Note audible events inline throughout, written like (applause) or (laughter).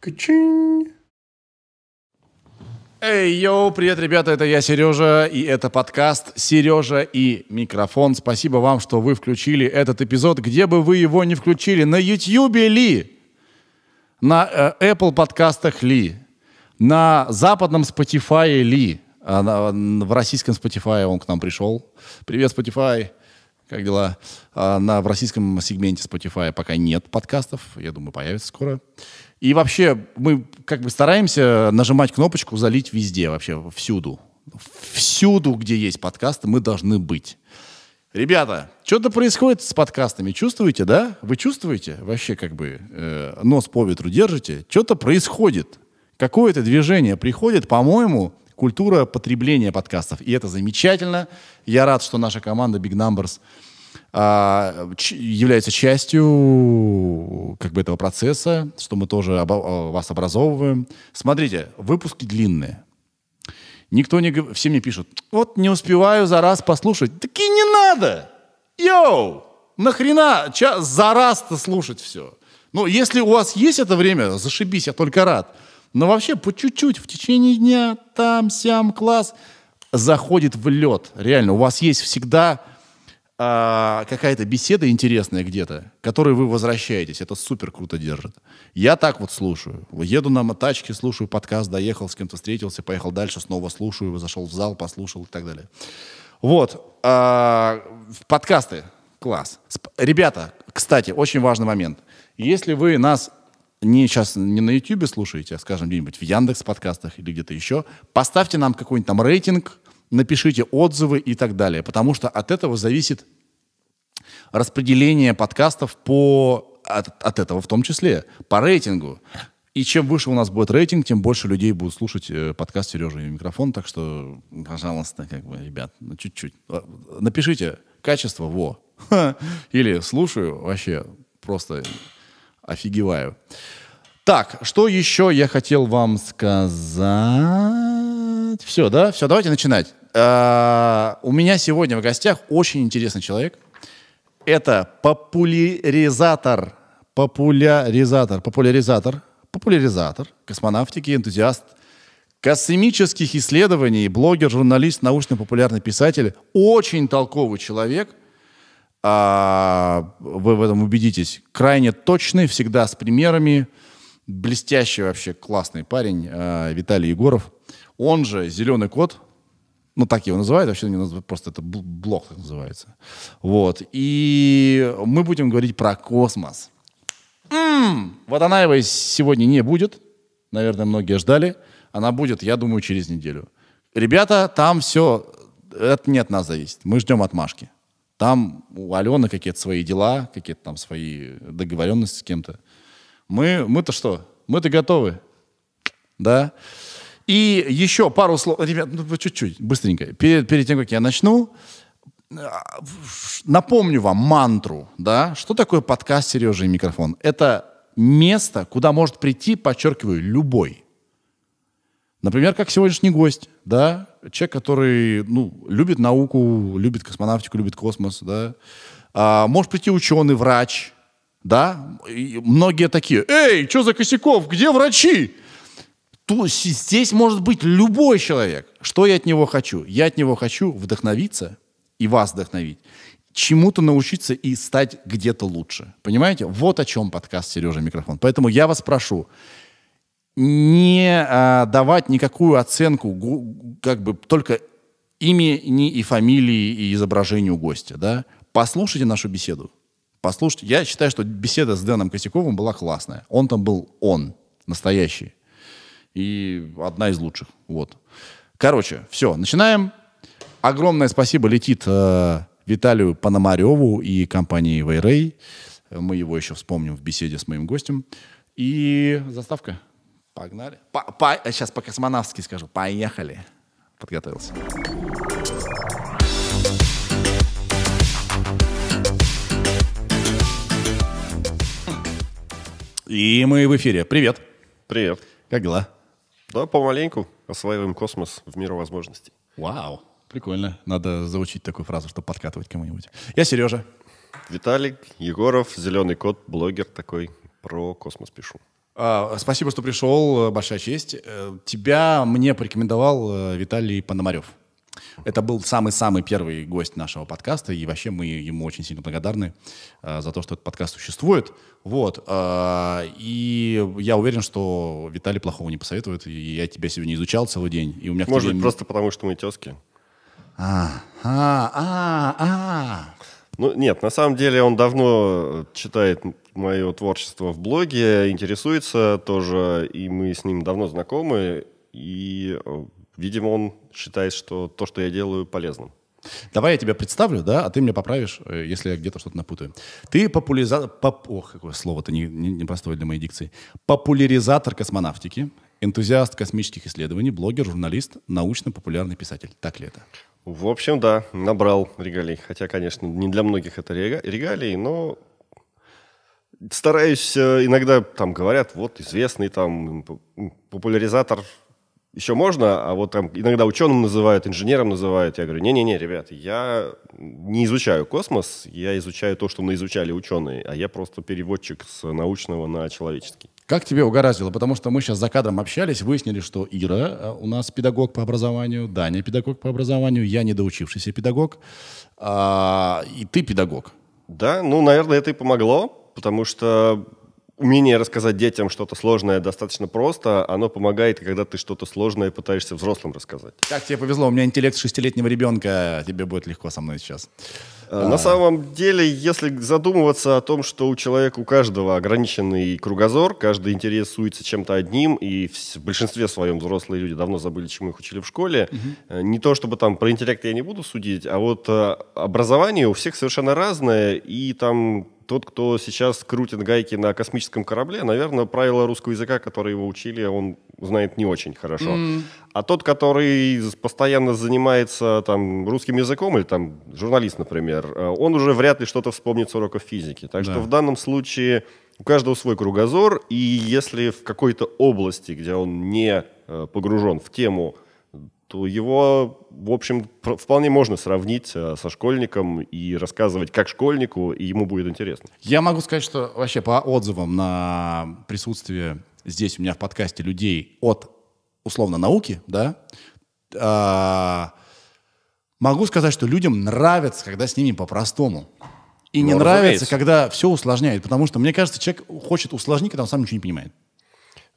Качинь. Эй, йоу, привет, ребята, это я, Сережа, и это подкаст «Сережа и микрофон». Спасибо вам, что вы включили этот эпизод, где бы вы его не включили, на YouTube ли, на э, Apple подкастах ли, на западном Spotify ли, а на, в российском Spotify он к нам пришел. Привет, Spotify, как дела? А на, в российском сегменте Spotify пока нет подкастов, я думаю, появится скоро. И вообще мы как бы стараемся нажимать кнопочку «Залить везде», вообще всюду. Всюду, где есть подкасты, мы должны быть. Ребята, что-то происходит с подкастами. Чувствуете, да? Вы чувствуете? Вообще как бы э, нос по ветру держите. Что-то происходит. Какое-то движение приходит, по-моему, культура потребления подкастов. И это замечательно. Я рад, что наша команда Big Numbers – а, являются частью как бы этого процесса, что мы тоже обо вас образовываем. Смотрите, выпуски длинные. Никто не говорит, все мне пишут, вот не успеваю за раз послушать. Таки не надо! Йоу! Нахрена ча- за раз-то слушать все? Ну, если у вас есть это время, зашибись, я только рад. Но вообще по чуть-чуть в течение дня, там, сям, класс, заходит в лед. Реально, у вас есть всегда а, какая-то беседа интересная где-то, к которой вы возвращаетесь. Это супер круто держит. Я так вот слушаю. Еду на тачке, слушаю подкаст, доехал, с кем-то встретился, поехал дальше, снова слушаю, зашел в зал, послушал и так далее. Вот. А, подкасты. Класс. Сп- ребята, кстати, очень важный момент. Если вы нас не сейчас не на YouTube слушаете, а, скажем, где-нибудь в Яндекс подкастах или где-то еще, поставьте нам какой-нибудь там рейтинг, напишите отзывы и так далее, потому что от этого зависит распределение подкастов по, от, от этого в том числе, по рейтингу. И чем выше у нас будет рейтинг, тем больше людей будут слушать э, подкаст Сережи и микрофон. Так что, пожалуйста, как бы, ребят, ну, чуть-чуть. Э, напишите качество, во. (laughs) Или слушаю, вообще просто офигеваю. Так, что еще я хотел вам сказать? Все, да? Все, давайте начинать. Э, у меня сегодня в гостях очень интересный человек. Это популяризатор, популяризатор, популяризатор, популяризатор космонавтики, энтузиаст космических исследований, блогер, журналист, научно-популярный писатель, очень толковый человек – а, вы в этом убедитесь, крайне точный, всегда с примерами, блестящий вообще классный парень а, Виталий Егоров, он же «Зеленый кот», ну, так его называют, вообще не называют, просто это блок так называется. Вот. И мы будем говорить про космос. М-м! Вот она его сегодня не будет. Наверное, многие ждали. Она будет, я думаю, через неделю. Ребята, там все, это не от нас зависит. Мы ждем отмашки. Там у Алены какие-то свои дела, какие-то там свои договоренности с кем-то. Мы, мы-то что? Мы-то готовы. Да? И еще пару слов. Ребят, ну, чуть-чуть, быстренько. Перед, перед тем, как я начну, э, напомню вам мантру, да? Что такое подкаст «Сережа и микрофон»? Это место, куда может прийти, подчеркиваю, любой. Например, как сегодняшний гость, да, человек, который, ну, любит науку, любит космонавтику, любит космос, да. А, может прийти ученый, врач, да. И многие такие, эй, что за косяков, где врачи? тут, здесь может быть любой человек. Что я от него хочу? Я от него хочу вдохновиться и вас вдохновить чему-то научиться и стать где-то лучше. Понимаете? Вот о чем подкаст «Сережа Микрофон». Поэтому я вас прошу, не а, давать никакую оценку, как бы только имени и фамилии и изображению гостя, да? Послушайте нашу беседу. Послушайте. Я считаю, что беседа с Дэном Косяковым была классная. Он там был он, настоящий и одна из лучших. Вот. Короче, все, начинаем. Огромное спасибо летит э, Виталию Пономареву и компании Вейрей. Мы его еще вспомним в беседе с моим гостем. И заставка. Погнали. По, по, сейчас по-космонавски скажу. Поехали. Подготовился. И мы в эфире. Привет. Привет. Как дела? Да, помаленьку осваиваем космос в миру возможностей. Вау, прикольно. Надо заучить такую фразу, чтобы подкатывать кому-нибудь. Я Сережа. Виталик Егоров, зеленый кот, блогер такой, про космос пишу. А, спасибо, что пришел, большая честь. Э, тебя мне порекомендовал э, Виталий Пономарев. Это был самый-самый первый гость нашего подкаста, и вообще мы ему очень сильно благодарны э, за то, что этот подкаст существует. Вот. Э, и я уверен, что Виталий плохого не посоветует, и я тебя сегодня изучал целый день. И у меня Может быть, просто потому, что мы тезки. А, а, а, а. Ну, нет, на самом деле он давно читает мое творчество в блоге, интересуется тоже, и мы с ним давно знакомы, и э, видимо, он считает, что то, что я делаю, полезным. Давай я тебя представлю, да, а ты меня поправишь, э, если я где-то что-то напутаю. Ты популяризатор... Поп... Ох, какое слово-то непростое не, не, для моей дикции. Популяризатор космонавтики, энтузиаст космических исследований, блогер, журналист, научно-популярный писатель. Так ли это? В общем, да, набрал регалий. Хотя, конечно, не для многих это регалии, но стараюсь э, иногда, там говорят, вот известный там популяризатор еще можно, а вот там иногда ученым называют, инженером называют. Я говорю, не-не-не, ребят, я не изучаю космос, я изучаю то, что мы изучали ученые, а я просто переводчик с научного на человеческий. Как тебе угораздило? Потому что мы сейчас за кадром общались, выяснили, что Ира а, у нас педагог по образованию, Даня педагог по образованию, я недоучившийся педагог, а, и ты педагог. Да, ну, наверное, это и помогло, потому что умение рассказать детям что-то сложное достаточно просто, оно помогает, когда ты что-то сложное пытаешься взрослым рассказать. Как тебе повезло, у меня интеллект шестилетнего ребенка, тебе будет легко со мной сейчас. Э, на а. самом деле, если задумываться о том, что у человека, у каждого ограниченный кругозор, каждый интересуется чем-то одним, и в большинстве своем взрослые люди давно забыли, чему их учили в школе, угу. не то чтобы там про интеллект я не буду судить, а вот э, образование у всех совершенно разное, и там тот, кто сейчас крутит гайки на космическом корабле, наверное, правила русского языка, которые его учили, он знает не очень хорошо. Mm. А тот, который постоянно занимается там, русским языком, или там журналист, например, э, он уже вряд ли что-то вспомнит с уроков физики. Так да. что в данном случае у каждого свой кругозор, и если в какой-то области, где он не э, погружен в тему, то его, в общем, вполне можно сравнить э, со школьником и рассказывать как школьнику, и ему будет интересно. Я могу сказать, что вообще по отзывам на присутствие здесь у меня в подкасте людей от условно науки, да, а, могу сказать, что людям нравится, когда с ними по-простому. И ну, не нравится, когда все усложняет, потому что, мне кажется, человек хочет усложнить, когда он сам ничего не понимает.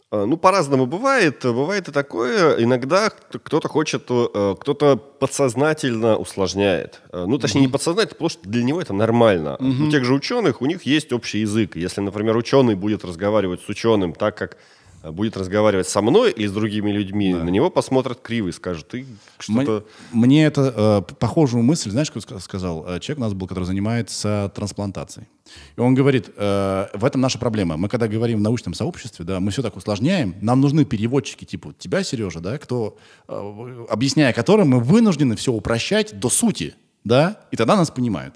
А, ну, по-разному бывает. Бывает и такое. Иногда кто-то хочет, э, кто-то подсознательно усложняет. Э, ну, точнее, mm-hmm. не подсознательно, потому что для него это нормально. Mm-hmm. У тех же ученых, у них есть общий язык. Если, например, ученый будет разговаривать с ученым так, как будет разговаривать со мной или с другими людьми, да. на него посмотрят криво и скажут, ты что-то... Мне, мне это э, похожую мысль, знаешь, как сказал э, человек у нас был, который занимается трансплантацией. И он говорит, э, в этом наша проблема. Мы когда говорим в научном сообществе, да, мы все так усложняем, нам нужны переводчики типа тебя, Сережа, да, кто, э, объясняя которым, мы вынуждены все упрощать до сути, да, и тогда нас понимают.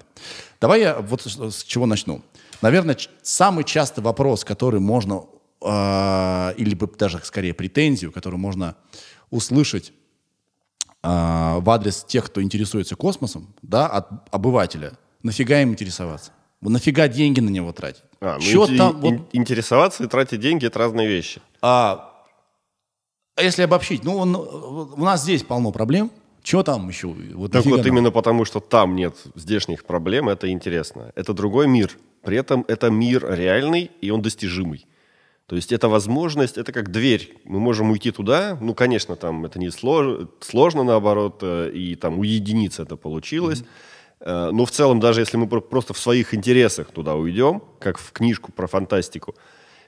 Давай я вот с чего начну. Наверное, самый частый вопрос, который можно э, или даже скорее претензию, которую можно услышать э, в адрес тех, кто интересуется космосом, да, от обывателя. Нафига им интересоваться? Нафига деньги на него тратить? А, ну, ин- там, вот... Интересоваться и тратить деньги — это разные вещи. А, а если обобщить, ну, он, у нас здесь полно проблем. Что там еще? Вот так вот нам? именно потому, что там нет здешних проблем, это интересно. Это другой мир. При этом это мир реальный, и он достижимый. То есть это возможность, это как дверь. Мы можем уйти туда, ну, конечно, там это не сложно, сложно, наоборот, э, и там у это получилось. Mm-hmm. Но в целом, даже если мы просто в своих интересах туда уйдем, как в книжку про фантастику,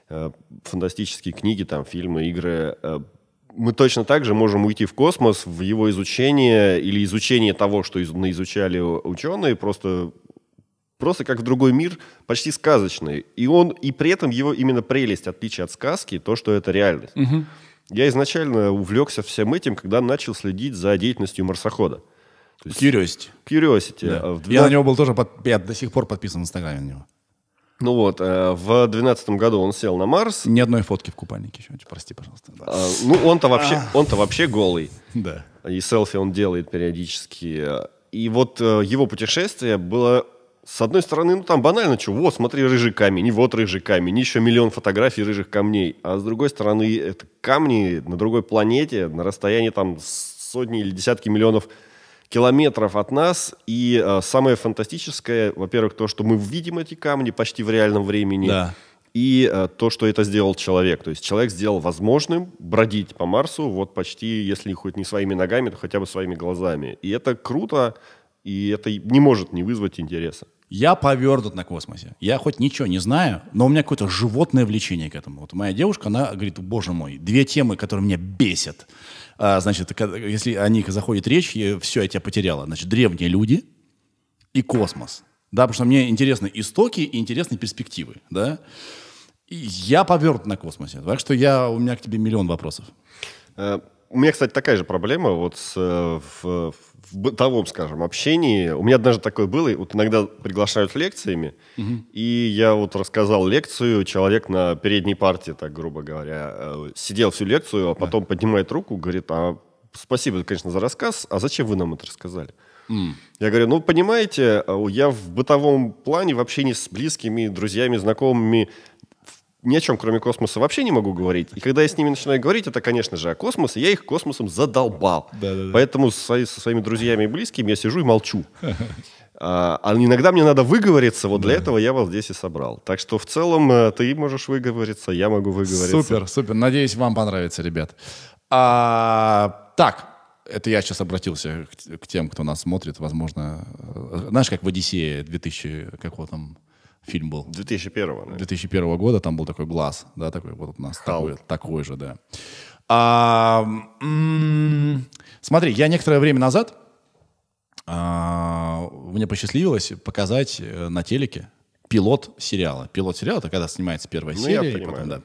э, фантастические книги, там, фильмы, игры, мы точно так же можем уйти в космос, в его изучение или изучение того, что из, изучали ученые, просто просто как в другой мир, почти сказочный. И он, и при этом его именно прелесть, отличие от сказки, то, что это реальность. Угу. Я изначально увлекся всем этим, когда начал следить за деятельностью марсохода. То есть, Curiosity. Curiosity. Да. А, я на него был тоже, под... я до сих пор подписан в Инстаграме на него. Ну вот, э, в двенадцатом году он сел на Марс. Ни одной фотки в купальнике еще, прости, пожалуйста. Да. А, ну, он-то вообще, а. он-то вообще голый. Да. И селфи он делает периодически. И вот э, его путешествие было с одной стороны, ну там банально, что, вот, смотри, рыжий камень, и вот рыжий камень, и еще миллион фотографий рыжих камней. А с другой стороны, это камни на другой планете, на расстоянии там сотни или десятки миллионов километров от нас. И э, самое фантастическое, во-первых, то, что мы видим эти камни почти в реальном времени. Да. И э, то, что это сделал человек. То есть человек сделал возможным бродить по Марсу вот почти, если хоть не своими ногами, то хотя бы своими глазами. И это круто, и это не может не вызвать интереса. Я повернут на космосе. Я хоть ничего не знаю, но у меня какое-то животное влечение к этому. Вот моя девушка, она говорит, боже мой, две темы, которые меня бесят. А, значит, если о них заходит речь, я, все, я тебя потеряла. Значит, древние люди и космос. Да, потому что мне интересны истоки и интересны перспективы, да. И я повернут на космосе. Так что я, у меня к тебе миллион вопросов. Э, у меня, кстати, такая же проблема вот с, э, в, в бытовом, скажем, общении. У меня даже такое было, вот иногда приглашают лекциями, угу. и я вот рассказал лекцию, человек на передней партии, так грубо говоря, э, сидел всю лекцию, а потом да. поднимает руку, говорит, а спасибо, конечно, за рассказ, а зачем вы нам это рассказали? Mm. Я говорю, ну, понимаете, э, я в бытовом плане, в общении с близкими, друзьями, знакомыми ни о чем, кроме космоса, вообще не могу говорить. И когда я с ними начинаю говорить, это, конечно же, о космосе. Я их космосом задолбал. Да, да, да. Поэтому со, со своими друзьями и близкими я сижу и молчу. (laughs) А, а иногда мне надо выговориться. Вот для да. этого я вас здесь и собрал. Так что в целом э, ты можешь выговориться, я могу выговориться. Супер, супер. Надеюсь, вам понравится, ребят. А, так, это я сейчас обратился к, к тем, кто нас смотрит. Возможно, э, знаешь, как в «Одиссее» 2000 какого там фильм был. 2001 наверное. 2001 года, там был такой глаз, да, такой вот у нас. Такой, такой же, да. А, смотри, я некоторое время назад, а, мне посчастливилось показать э, на телеке пилот сериала. Пилот сериала — это когда снимается первая ну, серия. И, потом, да.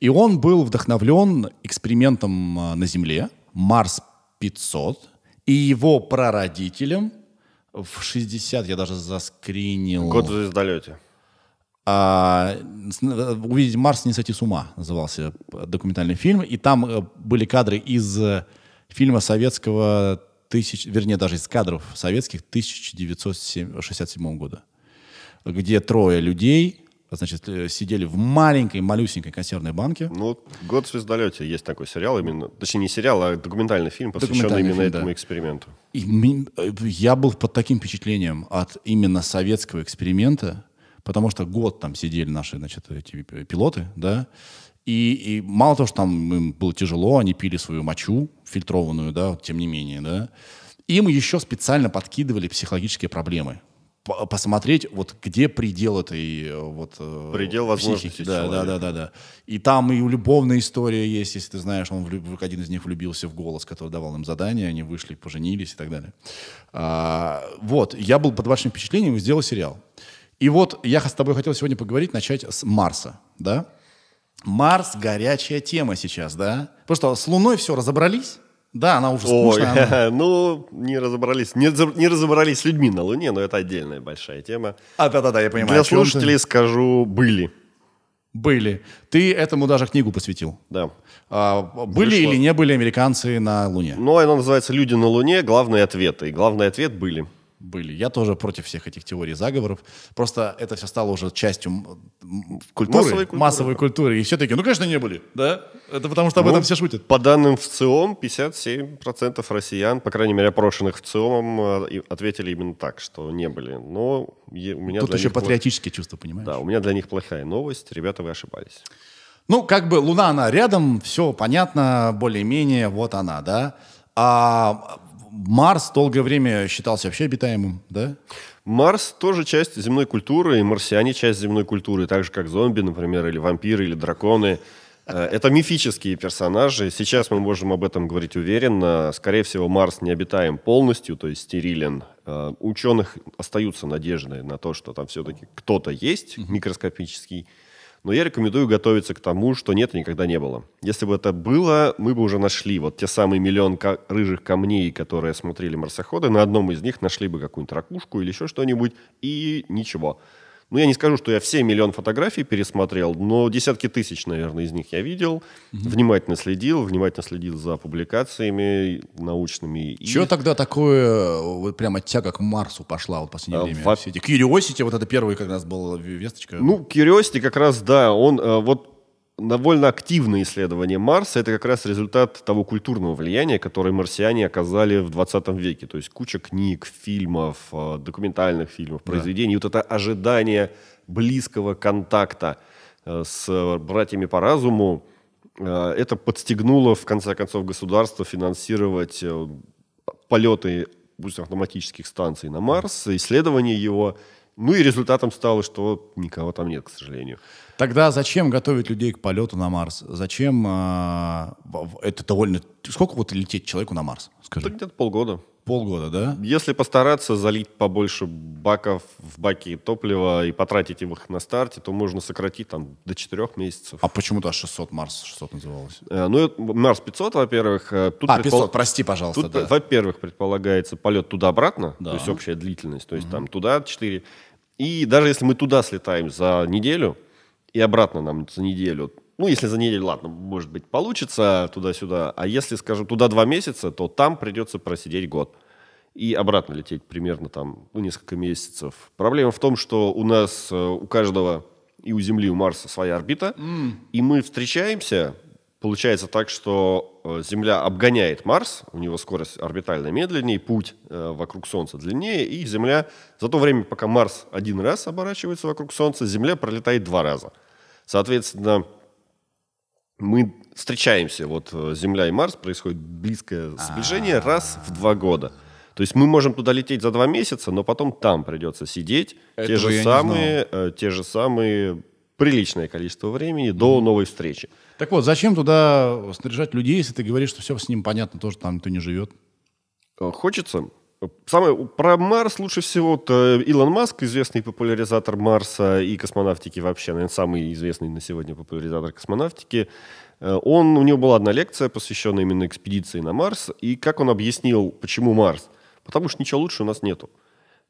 и он был вдохновлен экспериментом э, на Земле Марс 500 и его прародителем в 60, я даже заскринил... Год в звездолете а, э, «Увидеть Марс, не сойти с ума» назывался документальный фильм. И там э, были кадры из э, фильма советского, тысяч, вернее, даже из кадров советских 1967 года, где трое людей значит, сидели в маленькой, малюсенькой консервной банке. Ну, «Год в звездолете» есть такой сериал именно, точнее, не сериал, а документальный фильм, посвященный документальный именно фильм, этому да. эксперименту. И, я был под таким впечатлением от именно советского эксперимента, потому что год там сидели наши, значит, эти пилоты, да, и, и мало того, что там им было тяжело, они пили свою мочу фильтрованную, да, тем не менее, да, им еще специально подкидывали психологические проблемы, посмотреть, вот где предел этой э, вот э, предел возможности. Да, да, да, да, да. И там и любовная история есть, если ты знаешь, он влюб... один из них влюбился в голос, который давал им задание, они вышли, поженились и так далее. А, вот, я был под вашим впечатлением и сделал сериал. И вот я с тобой хотел сегодня поговорить, начать с Марса, да? Марс – горячая тема сейчас, да? Потому что с Луной все разобрались, да, она уже скучная. Ой, она... (laughs) ну, не разобрались. Не, не разобрались с людьми на Луне, но это отдельная большая тема. А, да-да-да, я понимаю. Для слушателей ты... скажу «были». Были. Ты этому даже книгу посвятил. Да. А, были Вышло. или не были американцы на Луне? Ну, она называется «Люди на Луне. Главные ответы». И главный ответ – были были. Я тоже против всех этих теорий заговоров. Просто это все стало уже частью культуры, массовой культуры. Массовой культуры. И все таки ну, конечно, не были, да? Это потому что об ну, этом все шутят. По данным ВЦИОМ, 57% россиян, по крайней мере, опрошенных ВЦИОМом, э, ответили именно так, что не были. Но у меня Тут еще патриотические пла... чувства, понимаешь? Да, у меня для них плохая новость. Ребята, вы ошибались. Ну, как бы Луна, она рядом, все понятно, более-менее, вот она, да? А Марс долгое время считался вообще обитаемым, да? Марс тоже часть земной культуры, и марсиане часть земной культуры, так же как зомби, например, или вампиры, или драконы. Э, это мифические персонажи. Сейчас мы можем об этом говорить уверенно. Скорее всего, Марс не обитаем полностью, то есть стерилен. Э, у ученых остаются надежды на то, что там все-таки кто-то есть микроскопический, но я рекомендую готовиться к тому, что нет никогда не было. Если бы это было, мы бы уже нашли вот те самые миллион ко- рыжих камней, которые смотрели марсоходы, на одном из них нашли бы какую-нибудь ракушку или еще что-нибудь, и ничего. Ну, я не скажу, что я все миллион фотографий пересмотрел, но десятки тысяч, наверное, из них я видел. Угу. Внимательно следил, внимательно следил за публикациями научными. Что и... тогда такое, вот прямо тяга к Марсу пошла вот в последнее а, время? Во... Все эти Curiosity, вот это первый как раз был весточка. Ну, Curiosity как раз, да, он э, вот довольно активное исследование Марса. Это как раз результат того культурного влияния, которое марсиане оказали в 20 веке. То есть куча книг, фильмов, э, документальных фильмов, произведений. Да. вот это ожидание близкого контакта э, с братьями по разуму, э, это подстегнуло, в конце концов, государство финансировать полеты, пусть автоматических станций на Марс, исследование его. Ну и результатом стало, что никого там нет, к сожалению. Тогда зачем готовить людей к полету на Марс? Зачем а, это довольно... Сколько вот лететь человеку на Марс? Скажи. Это где-то полгода. Полгода, да? Если постараться залить побольше баков в баки топлива и потратить их на старте, то можно сократить там до 4 месяцев. А почему-то 600 Марс 600 называлось? Э, ну, Марс 500, во-первых. Э, тут а, предпол... 500, прости, пожалуйста. Тут, да. Э, во-первых, предполагается полет туда-обратно, да. то есть общая длительность, то есть угу. там туда 4. И даже если мы туда слетаем за неделю, и обратно нам за неделю. Ну, если за неделю, ладно, может быть, получится туда-сюда. А если, скажем, туда два месяца, то там придется просидеть год. И обратно лететь примерно там ну, несколько месяцев. Проблема в том, что у нас э, у каждого и у Земли, и у Марса своя орбита. Mm. И мы встречаемся, получается так, что э, Земля обгоняет Марс, у него скорость орбитальная медленнее, путь э, вокруг Солнца длиннее, и Земля за то время, пока Марс один раз оборачивается вокруг Солнца, Земля пролетает два раза. Соответственно, мы встречаемся, вот э, Земля и Марс, происходит близкое сближение А-а-а. раз в два года. То есть мы можем туда лететь за два месяца, но потом там придется сидеть Этого те же, самые, э, те же самые приличное количество времени до новой встречи. Так вот, зачем туда снаряжать людей, если ты говоришь, что все с ним понятно, тоже там никто не живет? Э, хочется. Самое, про Марс лучше всего то э, Илон Маск, известный популяризатор Марса и космонавтики вообще, наверное, самый известный на сегодня популяризатор космонавтики. Э, он, у него была одна лекция, посвященная именно экспедиции на Марс, и как он объяснил, почему Марс. Потому что ничего лучше у нас нету.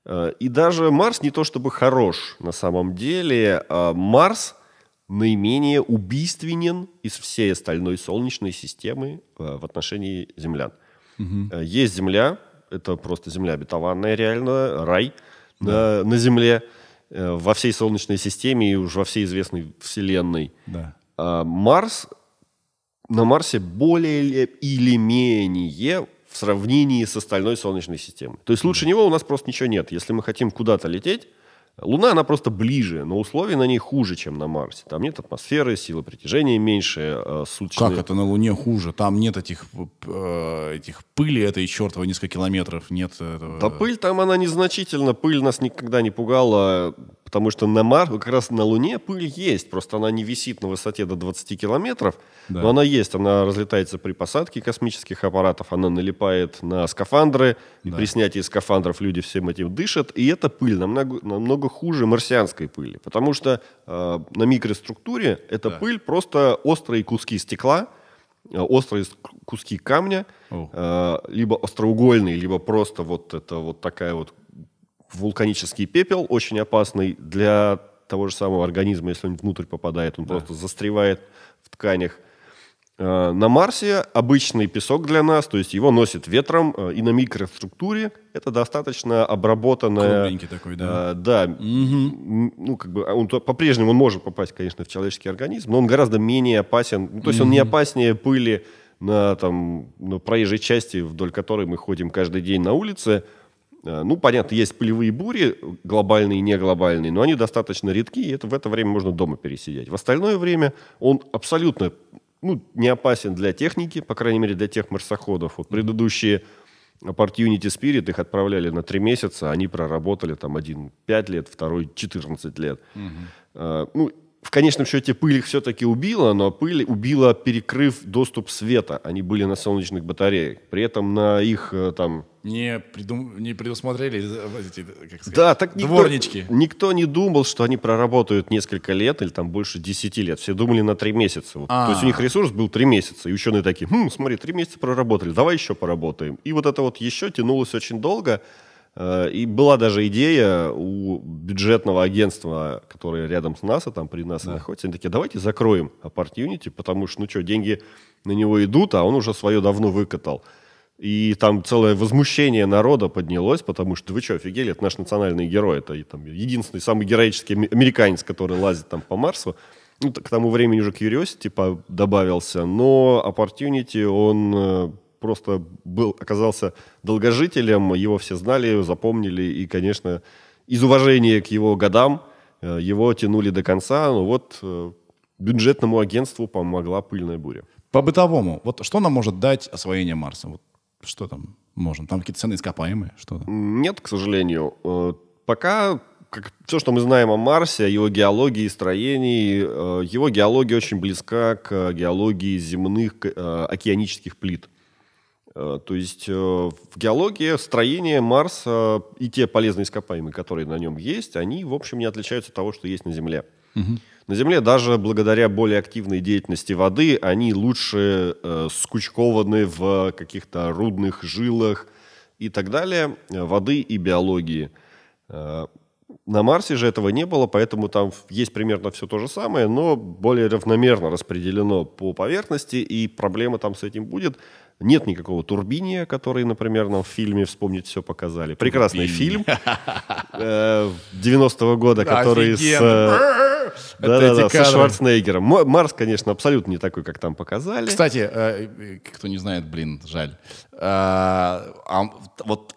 Э, и даже Марс не то чтобы хорош на самом деле. А Марс наименее убийственен из всей остальной Солнечной системы в отношении землян. Угу. Есть Земля, это просто земля обетованная реально, рай да. на, на земле, э, во всей Солнечной системе и уже во всей известной Вселенной. Да. А Марс, на Марсе более или менее в сравнении с остальной Солнечной системой. То есть лучше да. него у нас просто ничего нет. Если мы хотим куда-то лететь, Луна, она просто ближе, но условия на ней хуже, чем на Марсе. Там нет атмосферы, силы притяжения меньше, э, суточные... Как это на Луне хуже? Там нет этих, э, этих пыли этой чертова несколько километров, нет этого... Да пыль там, она незначительно, пыль нас никогда не пугала. Потому что на Марс, как раз на Луне пыль есть, просто она не висит на высоте до 20 километров, да. но она есть, она разлетается при посадке космических аппаратов, она налипает на скафандры, да. и при снятии скафандров люди всем этим дышат, и эта пыль намного, намного хуже марсианской пыли, потому что э, на микроструктуре эта да. пыль просто острые куски стекла, э, острые куски камня, э, либо остроугольные, либо просто вот это вот такая вот вулканический пепел, очень опасный для того же самого организма, если он внутрь попадает, он да. просто застревает в тканях. А, на Марсе обычный песок для нас, то есть его носит ветром, э, и на микроструктуре это достаточно обработанная... Кругленький такой, да. Э, да. Угу. Ну, как бы а он по-прежнему он может попасть, конечно, в человеческий организм, но он гораздо менее опасен. Ну, то есть угу. он не опаснее пыли на, там, на проезжей части, вдоль которой мы ходим каждый день на улице, Э, ну, понятно, есть пылевые бури, глобальные и неглобальные, но они достаточно редки, и это, в это время можно дома пересидеть. В остальное время он абсолютно ну, не опасен для техники, по крайней мере, для тех марсоходов. Вот предыдущие Unity Spirit их отправляли на три месяца, они проработали там один 5 лет, второй 14 лет. Угу. А, ну, в конечном счете пыль их все-таки убила, но пыль убила, перекрыв доступ света. Они были на солнечных батареях. При этом на их э, там... Не, придум... не предусмотрели э, эти, как сказать, да, так никто, дворнички. Никто не думал, что они проработают несколько лет или там больше десяти лет. Все думали на три месяца. Вот. То есть у а. них ресурс был три месяца. И ученые такие, хм, смотри, три месяца проработали, давай еще поработаем. И вот это вот еще тянулось очень долго. Э, и была даже идея у бюджетного агентства, которое рядом с НАСА, там при НАСА да. находится, они такие, давайте закроем Apart потому что, ну что, деньги на него идут, а он уже свое давно выкатал. И там целое возмущение народа поднялось, потому что вы что, офигели, это наш национальный герой, это там, единственный самый героический американец, который лазит там по Марсу. Ну, к тому времени уже Curiosity типа, добавился, но Opportunity, он э, просто был, оказался долгожителем, его все знали, запомнили, и, конечно, из уважения к его годам э, его тянули до конца, но ну вот э, бюджетному агентству помогла пыльная буря. По-бытовому, вот что нам может дать освоение Марса? Вот что там можно? Там какие-то цены ископаемые? Что Нет, к сожалению. Э, пока как, все, что мы знаем о Марсе, о его геологии, строении, его геология очень близка к геологии земных океанических плит. Э, то есть э, в геологии строение Марса и те полезные ископаемые, которые на нем есть, они, в общем, не отличаются от того, что есть на Земле. Угу. На Земле даже благодаря более активной деятельности воды они лучше э, скучкованы в каких-то рудных жилах и так далее, э, воды и биологии. на Марсе же этого не было, поэтому там есть примерно все то же самое, но более равномерно распределено по поверхности, и проблема там с этим будет. Нет никакого Турбиния, который, например, нам в фильме «Вспомнить все» показали. Прекрасный фильм 90-го э, года, который с... Да, да, да, со Шварценеггером. Марс, конечно, абсолютно не такой, как там показали. Кстати, э, э, кто не знает, блин, жаль. А, вот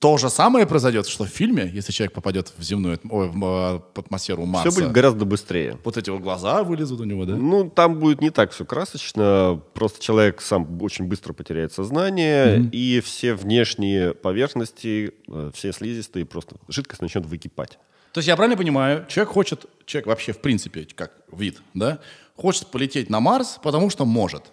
то же самое произойдет, что в фильме, если человек попадет в земную ой, в а, атмосферу Марса. Все будет гораздо быстрее. Вот эти вот глаза вылезут у него, да? Ну, там будет не так все красочно. Просто человек сам очень быстро потеряет сознание, mm-hmm. и все внешние поверхности, э, все слизистые, просто жидкость начнет выкипать. То есть я правильно понимаю, человек хочет, человек вообще в принципе, как вид, да, хочет полететь на Марс, потому что может.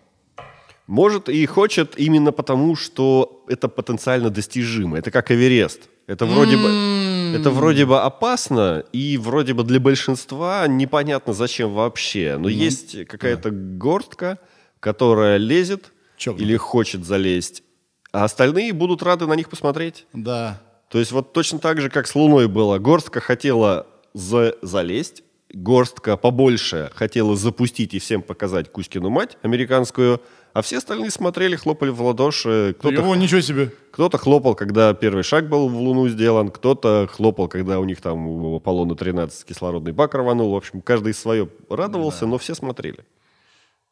Может и хочет именно потому, что это потенциально достижимо. Это как Эверест. Это вроде бы, это вроде бы опасно и вроде бы для большинства непонятно зачем вообще. Но есть какая-то гордка, которая лезет Черт. или хочет залезть, а остальные будут рады на них посмотреть. Да. То есть вот точно так же, как с Луной было. Горстка хотела за залезть, горстка побольше хотела запустить и всем показать Кузькину мать американскую, а все остальные смотрели, хлопали в ладоши. Кто-то, Его, ничего себе. Кто-то хлопал, когда первый шаг был в Луну сделан, кто-то хлопал, когда у них там у Аполлона-13 кислородный бак рванул. В общем, каждый свое радовался, да. но все смотрели.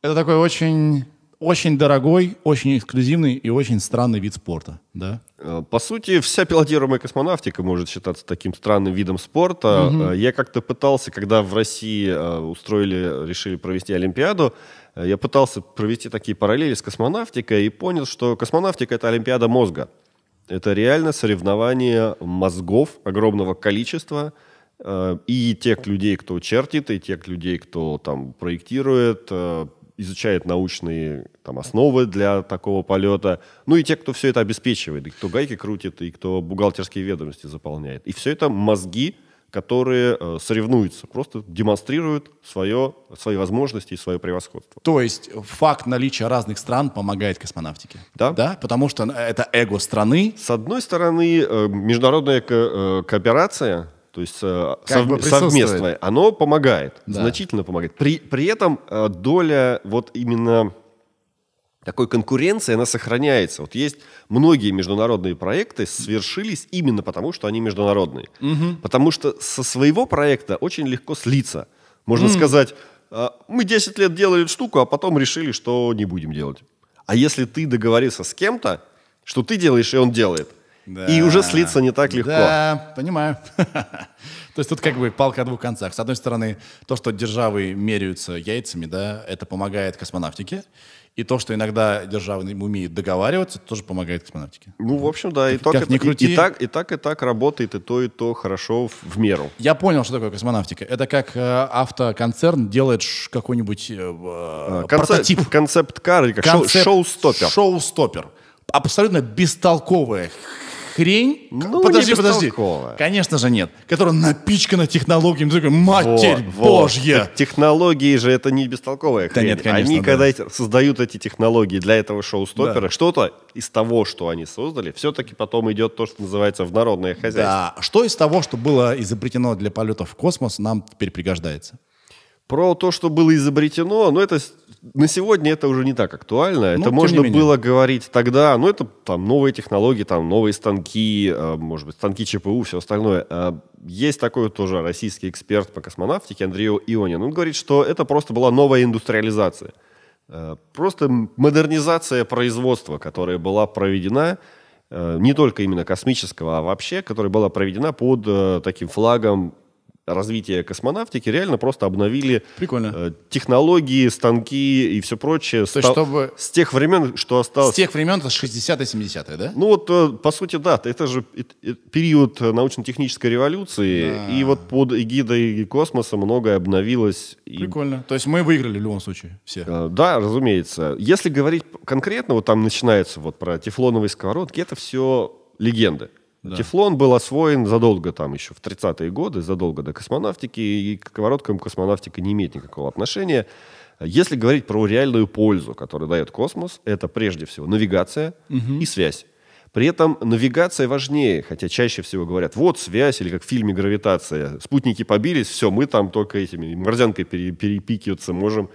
Это такой очень очень дорогой, очень эксклюзивный и очень странный вид спорта, да? Э, по сути, вся пилотируемая космонавтика может считаться таким странным видом спорта. Угу. Я как-то пытался, когда в России э, устроили, решили провести Олимпиаду, я пытался провести такие параллели с космонавтикой и понял, что космонавтика — это Олимпиада мозга. Это реально соревнование мозгов огромного количества, и тех людей, кто чертит, и тех людей, кто там проектирует, изучает научные там, основы для такого полета. Ну и те, кто все это обеспечивает, и кто гайки крутит, и кто бухгалтерские ведомости заполняет. И все это мозги, которые э, соревнуются, просто демонстрируют свое, свои возможности и свое превосходство. То есть факт наличия разных стран помогает космонавтике? Да. да? Потому что э, это эго страны? С одной стороны, э, международная ко- э, кооперация то есть э, сов, совместное, оно помогает, да. значительно помогает. При, при этом э, доля вот именно такой конкуренции, она сохраняется. Вот есть многие международные проекты свершились именно потому, что они международные. Угу. Потому что со своего проекта очень легко слиться. Можно угу. сказать, «А, мы 10 лет делали штуку, а потом решили, что не будем делать. А если ты договорился с кем-то, что ты делаешь, и он делает – да. И уже слиться не так легко. Да, понимаю. (laughs) То есть тут как бы палка о двух концах. С одной стороны, то, что державы меряются яйцами, да, это помогает космонавтике. И то, что иногда державы умеют договариваться, тоже помогает космонавтике. Ну, в общем, да. И, как, так, не крути. И, и, так, и так, и так работает и то, и то хорошо в, в меру. Я понял, что такое космонавтика. Это как э, автоконцерн делает какой-нибудь э, э, прототип. Концепт-кар или как концепт, шоу стопер шоу стопер Абсолютно бестолковая хрень... Ну, подожди, подожди. Конечно же нет. Которая напичкана технологиями. Ты такой, матерь вот, божья! Вот. Технологии же это не бестолковая хрень. Да нет, конечно, они, да. когда создают эти технологии для этого шоу-стоппера, да. что-то из того, что они создали, все-таки потом идет то, что называется в народное хозяйство. Да. Что из того, что было изобретено для полетов в космос, нам теперь пригождается? Про то, что было изобретено, но это на сегодня это уже не так актуально. Ну, это можно было говорить тогда, но это там новые технологии, там новые станки, э, может быть, станки ЧПУ, все остальное. Э, есть такой тоже российский эксперт по космонавтике Андрей Ионин. Он говорит, что это просто была новая индустриализация. Э, просто модернизация производства, которая была проведена не только именно космического, а вообще, которая была проведена под таким флагом развития космонавтики реально просто обновили Прикольно. Э, технологии, станки и все прочее. То есть, чтобы... С тех времен, что осталось... С тех времен, это 60-70-е, да? Ну вот, э, по сути, да. Это же период э, научно-технической революции. Да. И вот под эгидой космоса многое обновилось. Прикольно. И... То есть мы выиграли в любом случае все. Да, разумеется. Если говорить конкретно, вот там начинается вот про тефлоновые сковородки, это все легенды. Да. Тефлон был освоен задолго там еще, в 30-е годы, задолго до космонавтики, и к короткому космонавтика не имеет никакого отношения. Если говорить про реальную пользу, которую дает космос, это прежде всего навигация угу. и связь. При этом навигация важнее, хотя чаще всего говорят, вот связь, или как в фильме «Гравитация», спутники побились, все, мы там только этими морзянкой перепикиваться можем,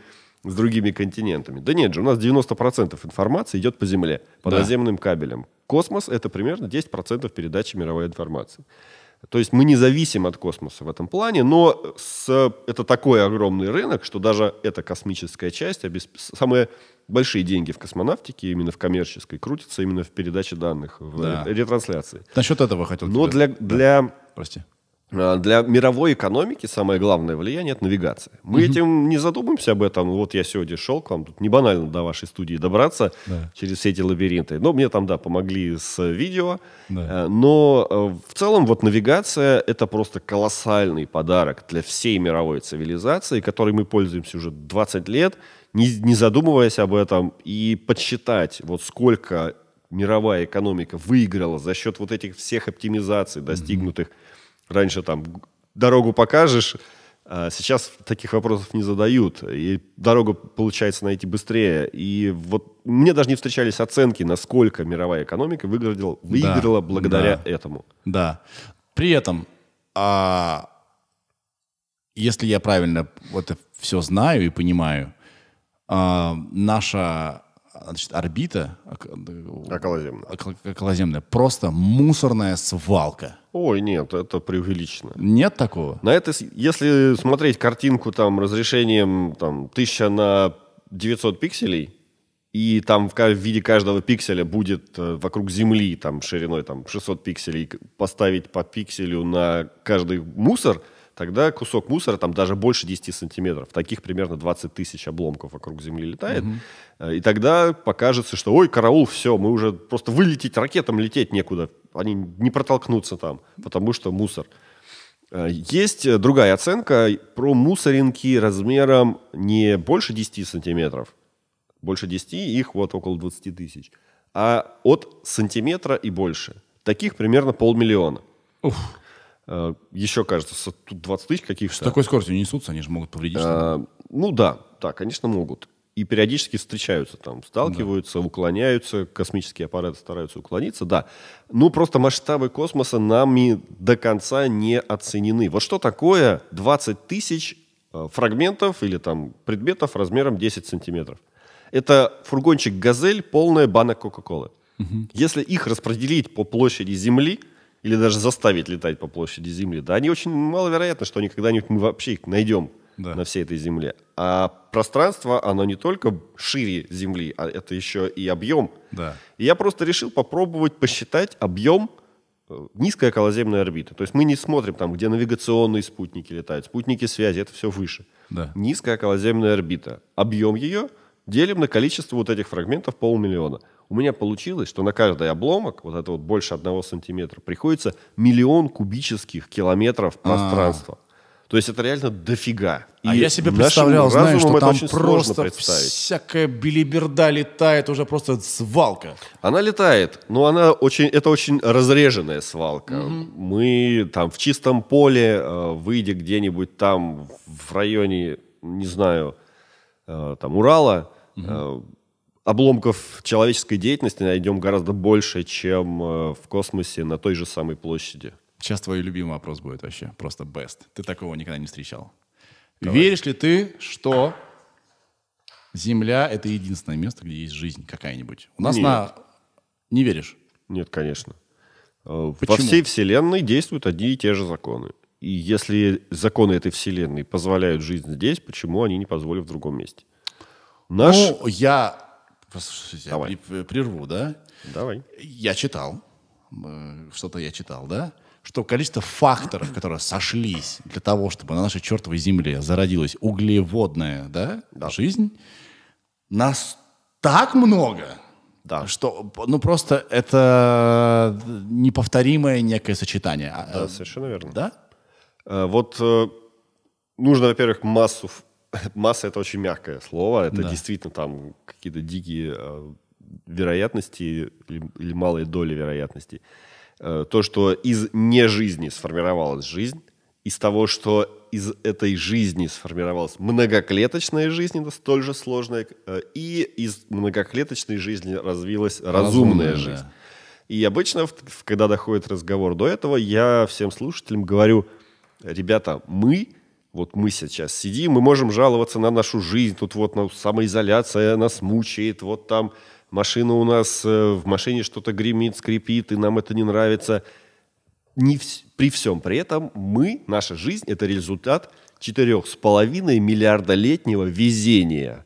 с другими континентами. Да нет же, у нас 90% информации идет по Земле, по да. наземным кабелям. Космос — это примерно 10% передачи мировой информации. То есть мы не зависим от космоса в этом плане, но с, это такой огромный рынок, что даже эта космическая часть, обесп... самые большие деньги в космонавтике, именно в коммерческой, крутятся именно в передаче данных, в да. ретрансляции. Насчет этого хотел Но тебя... для, да. для Прости. А, для мировой экономики самое главное влияние это навигация. Мы угу. этим не задумаемся об этом. Вот я сегодня шел к вам, тут не банально до вашей студии добраться да. через все эти лабиринты. Но мне там, да, помогли с э, видео. Да. Э, но э, в целом вот навигация это просто колоссальный подарок для всей мировой цивилизации, которой мы пользуемся уже 20 лет, не, не задумываясь об этом. И подсчитать, вот сколько мировая экономика выиграла за счет вот этих всех оптимизаций достигнутых. Угу Раньше там дорогу покажешь, а сейчас таких вопросов не задают, и дорогу получается найти быстрее. И вот мне даже не встречались оценки, насколько мировая экономика выиграла, выиграла да, благодаря да, этому. Да. При этом, а, если я правильно вот все знаю и понимаю, а, наша значит, орбита а, околоземная. околоземная просто мусорная свалка. Ой, нет, это преувеличено. Нет такого? На это, если смотреть картинку там разрешением там, 1000 на 900 пикселей, и там в, виде каждого пикселя будет э, вокруг Земли там шириной там 600 пикселей, поставить по пикселю на каждый мусор – тогда кусок мусора там даже больше 10 сантиметров. Таких примерно 20 тысяч обломков вокруг Земли летает. Угу. И тогда покажется, что ой, караул, все, мы уже просто вылететь ракетам лететь некуда. Они не протолкнутся там, потому что мусор. Э, есть э, другая оценка про мусоринки размером не больше 10 сантиметров. Больше 10, их вот около 20 тысяч. А от сантиметра и больше. Таких примерно полмиллиона. Ух. Э, Еще, кажется, тут 20 тысяч каких-то. С такой скоростью несутся, они же могут повредить. А, ну да, да, конечно, могут. И периодически встречаются там, сталкиваются, да. уклоняются, космические аппараты стараются уклониться, да. Ну, просто масштабы космоса нами до конца не оценены. Вот что такое 20 тысяч э, фрагментов или там предметов размером 10 сантиметров? Это фургончик «Газель», полная банок Кока-Колы. Угу. Если их распределить по площади Земли – или даже заставить летать по площади Земли, да, они очень маловероятно, что они когда-нибудь мы вообще их найдем да. на всей этой Земле. А пространство, оно не только шире Земли, а это еще и объем. Да. И я просто решил попробовать посчитать объем э, низкой околоземной орбиты. То есть мы не смотрим там, где навигационные спутники летают, спутники связи, это все выше. Да. Низкая околоземная орбита. Объем ее делим на количество вот этих фрагментов полмиллиона у меня получилось, что на каждый обломок, вот это вот больше одного сантиметра, приходится миллион кубических километров а. пространства. А -а -а. То есть это реально дофига. А И а я себе представлял, знаешь, что там просто всякая билиберда летает, уже просто свалка. Она летает, но она очень, это очень разреженная свалка. Mm-hmm. Мы там в чистом поле, э, выйдя где-нибудь там в районе, не знаю, э, там Урала, mm-hmm обломков человеческой деятельности найдем гораздо больше, чем э, в космосе на той же самой площади. Сейчас твой любимый вопрос будет вообще, просто best. Ты такого никогда не встречал. Давай. Веришь ли ты, что Земля — это единственное место, где есть жизнь какая-нибудь? У нас Нет. на... Не веришь? Нет, конечно. Э, почему? Во всей Вселенной действуют одни и те же законы. И если законы этой Вселенной позволяют жизнь здесь, почему они не позволят в другом месте? Наш... Ну, я Послушайте, Давай. я э, прерву, да? Давай. Я читал, э, что-то я читал, да? Что количество факторов, которые сошлись для того, чтобы на нашей чертовой земле зародилась углеводная да, да. жизнь, нас так много, да. Что, ну просто это э, неповторимое некое сочетание. А, да, совершенно верно. Да? Вот нужно, во-первых, массу масса это очень мягкое слово, это да. действительно там какие-то дикие э, вероятности или, или малые доли вероятностей. Э, то, что из не жизни сформировалась жизнь, из того, что из этой жизни сформировалась многоклеточная жизнь, это столь же сложная, э, и из многоклеточной жизни развилась разумная, разумная жизнь. И обычно, когда доходит разговор до этого, я всем слушателям говорю, ребята, мы вот мы сейчас сидим, мы можем жаловаться на нашу жизнь, тут вот ну, самоизоляция нас мучает, вот там машина у нас, э, в машине что-то гремит, скрипит, и нам это не нравится. Не в, при всем при этом мы, наша жизнь – это результат четырех с половиной миллиардолетнего везения.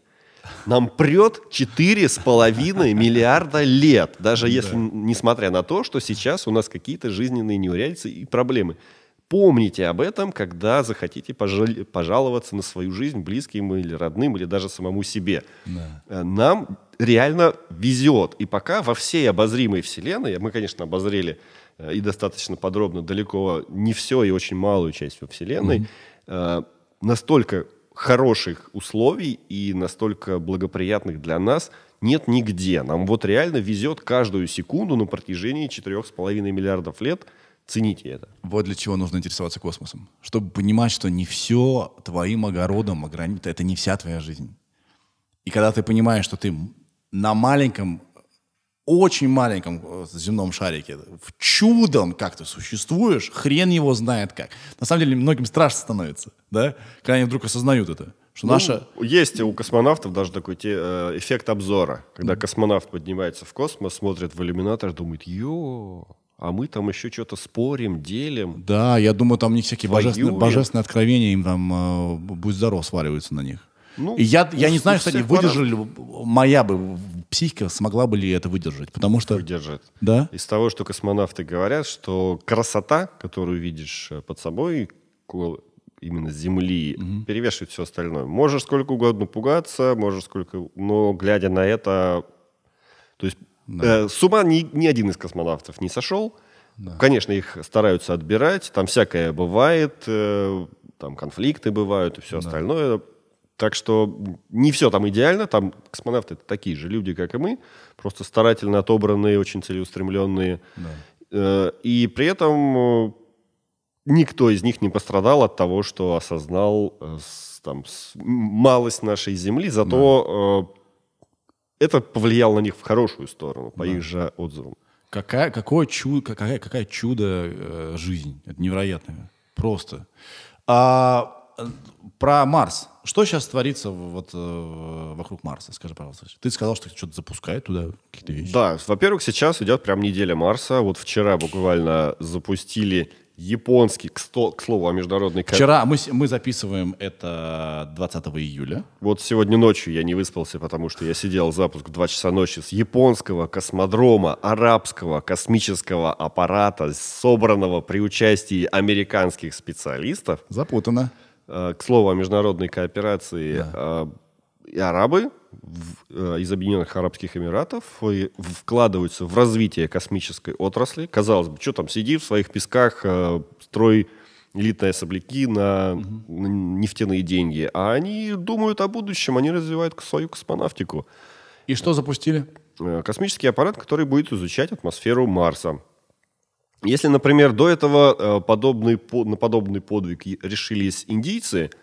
Нам прет четыре с половиной (laughs) миллиарда лет, даже если, да. несмотря на то, что сейчас у нас какие-то жизненные неурядицы и проблемы – Помните об этом, когда захотите пожаловаться на свою жизнь близким или родным, или даже самому себе. Да. Э, нам реально везет. И пока во всей обозримой вселенной, мы, конечно, обозрели э, и достаточно подробно далеко не все и очень малую часть вселенной, mm-hmm. настолько хороших условий и настолько благоприятных для нас нет нигде. Нам вот реально везет каждую секунду на протяжении 4,5 миллиардов лет – Цените это. Вот для чего нужно интересоваться космосом. Чтобы понимать, что не все твоим огородом ограничено, это не вся твоя жизнь. И когда ты понимаешь, что ты на маленьком, очень маленьком э, земном шарике, в чудом как ты существуешь, хрен его знает как. На самом деле многим страшно становится, да? Когда они вдруг осознают это. Что ну, наша... Есть у космонавтов даже такой те, э, эффект обзора, когда космонавт поднимается в космос, смотрит в иллюминатор, думает, ё, а мы там еще что-то спорим, делим. Да, я думаю, там не всякие божественные, божественные откровения им там э, будь здоров сваливаются на них. Ну, и я, я не знаю, кстати, выдержали моя бы психика смогла бы ли это выдержать, потому что выдержит. Да. Из того, что космонавты говорят, что красота, которую видишь э, под собой именно Земли, угу. перевешивает все остальное. Можешь сколько угодно пугаться, можешь сколько, но глядя на это, то есть да. Э, с ума ни, ни один из космонавтов не сошел. Да. Конечно, их стараются отбирать, там всякое бывает, э, там конфликты бывают и все да. остальное. Так что не все там идеально, там космонавты это такие же люди, как и мы, просто старательно отобранные, очень целеустремленные. Да. Э, и при этом э, никто из них не пострадал от того, что осознал там, малость нашей Земли, зато да это повлияло на них в хорошую сторону, по да. их же отзывам. Какая, какое чудо, какая, какая чудо э, жизнь. Это невероятно. Просто. А, про Марс. Что сейчас творится вот, э, вокруг Марса? Скажи, пожалуйста. Ты сказал, что что-то запускает туда какие-то вещи. Да. Во-первых, сейчас идет прям неделя Марса. Вот вчера буквально запустили японский, к, сто, к слову, о международной... Вчера мы, мы записываем это 20 июля. Вот сегодня ночью я не выспался, потому что я сидел запуск в 2 часа ночи с японского космодрома арабского космического аппарата, собранного при участии американских специалистов. Запутано. Э, к слову о международной кооперации. Да. Э, арабы в, э, из Объединенных Арабских Эмиратов и вкладываются в развитие космической отрасли. Казалось бы, что там сиди в своих песках, э, строй элитные особляки на нефтяные деньги. А они думают о будущем, они развивают свою космонавтику. И что запустили? Э, космический аппарат, который будет изучать атмосферу Марса. Если, например, до этого подобный, на подобный подвиг решились индийцы –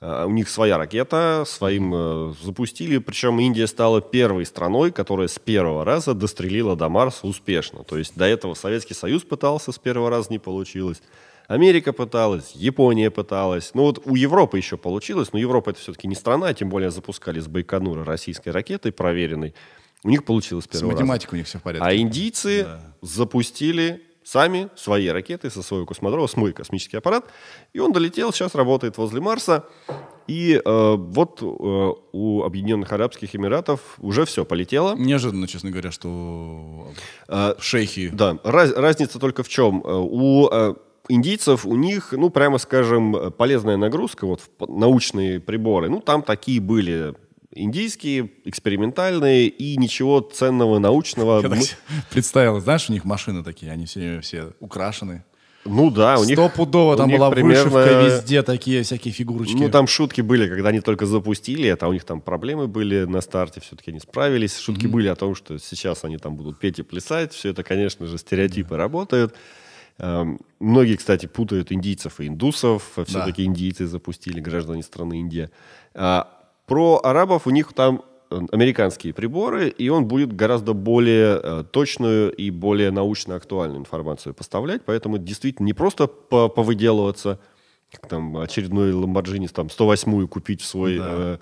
а, у них своя ракета, своим э, запустили. Причем Индия стала первой страной, которая с первого раза дострелила до Марса успешно. То есть до этого Советский Союз пытался, с первого раза не получилось. Америка пыталась, Япония пыталась. Ну вот у Европы еще получилось, но Европа это все-таки не страна, тем более запускали с Байконура российской ракетой проверенной. У них получилось с первого раза. С математикой у них все в порядке. А индийцы да. запустили сами свои ракеты со своего космодрома, свой космический аппарат. И он долетел, сейчас работает возле Марса. И э, вот э, у Объединенных Арабских Эмиратов уже все полетело. Неожиданно, честно говоря, что э, шейхи. Да, раз, разница только в чем. Э, у э, индийцев у них, ну, прямо скажем, полезная нагрузка, вот научные приборы, ну, там такие были индийские, экспериментальные и ничего ценного научного. Я Мы... (laughs) представил, знаешь, у них машины такие, они все, все украшены. Ну да, у них... Стопудово там была примерно... вышивка везде, такие всякие фигурочки. Ну там шутки были, когда они только запустили это, а у них там проблемы были на старте, все-таки они справились. Шутки mm-hmm. были о том, что сейчас они там будут петь и плясать. Все это, конечно же, стереотипы mm-hmm. работают. Эм, многие, кстати, путают индийцев и индусов. Все-таки да. индийцы запустили, граждане страны Индия. А, про арабов у них там э, американские приборы, и он будет гораздо более э, точную и более научно актуальную информацию поставлять, поэтому действительно не просто повыделываться, как там очередной Ламборджини там 108-ю купить в свой да. э,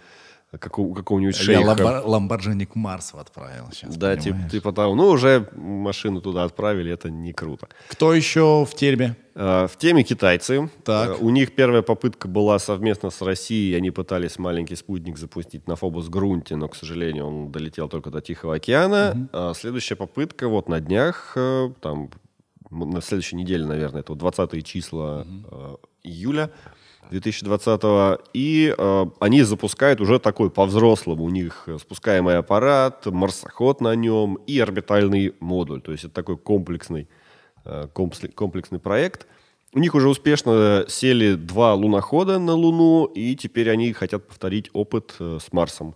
как у какого-нибудь шейха. Я Ламборджини к Марсу отправил сейчас, Да, типа, типа того. Ну, уже машину туда отправили, это не круто. Кто еще в теме? Э, в теме китайцы. Так. Э, у них первая попытка была совместно с Россией. Они пытались маленький спутник запустить на Фобос Грунте, но, к сожалению, он долетел только до Тихого океана. Угу. Следующая попытка вот на днях, э, там, на следующей неделе, наверное, это 20 числа угу. июля, 2020 и э, они запускают уже такой по-взрослому. У них э, спускаемый аппарат, марсоход на нем и орбитальный модуль. То есть это такой комплексный, э, комплексный проект. У них уже успешно сели два лунохода на Луну, и теперь они хотят повторить опыт э, с Марсом.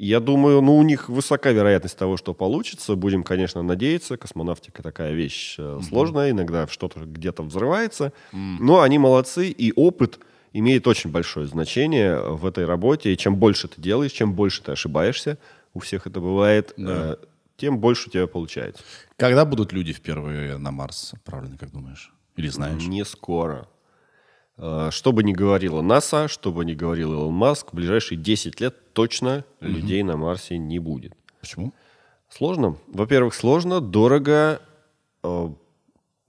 Я думаю, ну, у них высока вероятность того, что получится. Будем, конечно, надеяться. Космонавтика такая вещь э, сложная. Иногда что-то где-то взрывается. Но они молодцы, и опыт – имеет очень большое значение в этой работе. И чем больше ты делаешь, чем больше ты ошибаешься, у всех это бывает, да. э, тем больше у тебя получается. Когда будут люди впервые на Марс отправлены, как думаешь? Или знаешь? Не скоро. Э, что бы ни говорила НАСА, что бы ни говорил Илон Маск, в ближайшие 10 лет точно угу. людей на Марсе не будет. Почему? Сложно. Во-первых, сложно, дорого, э,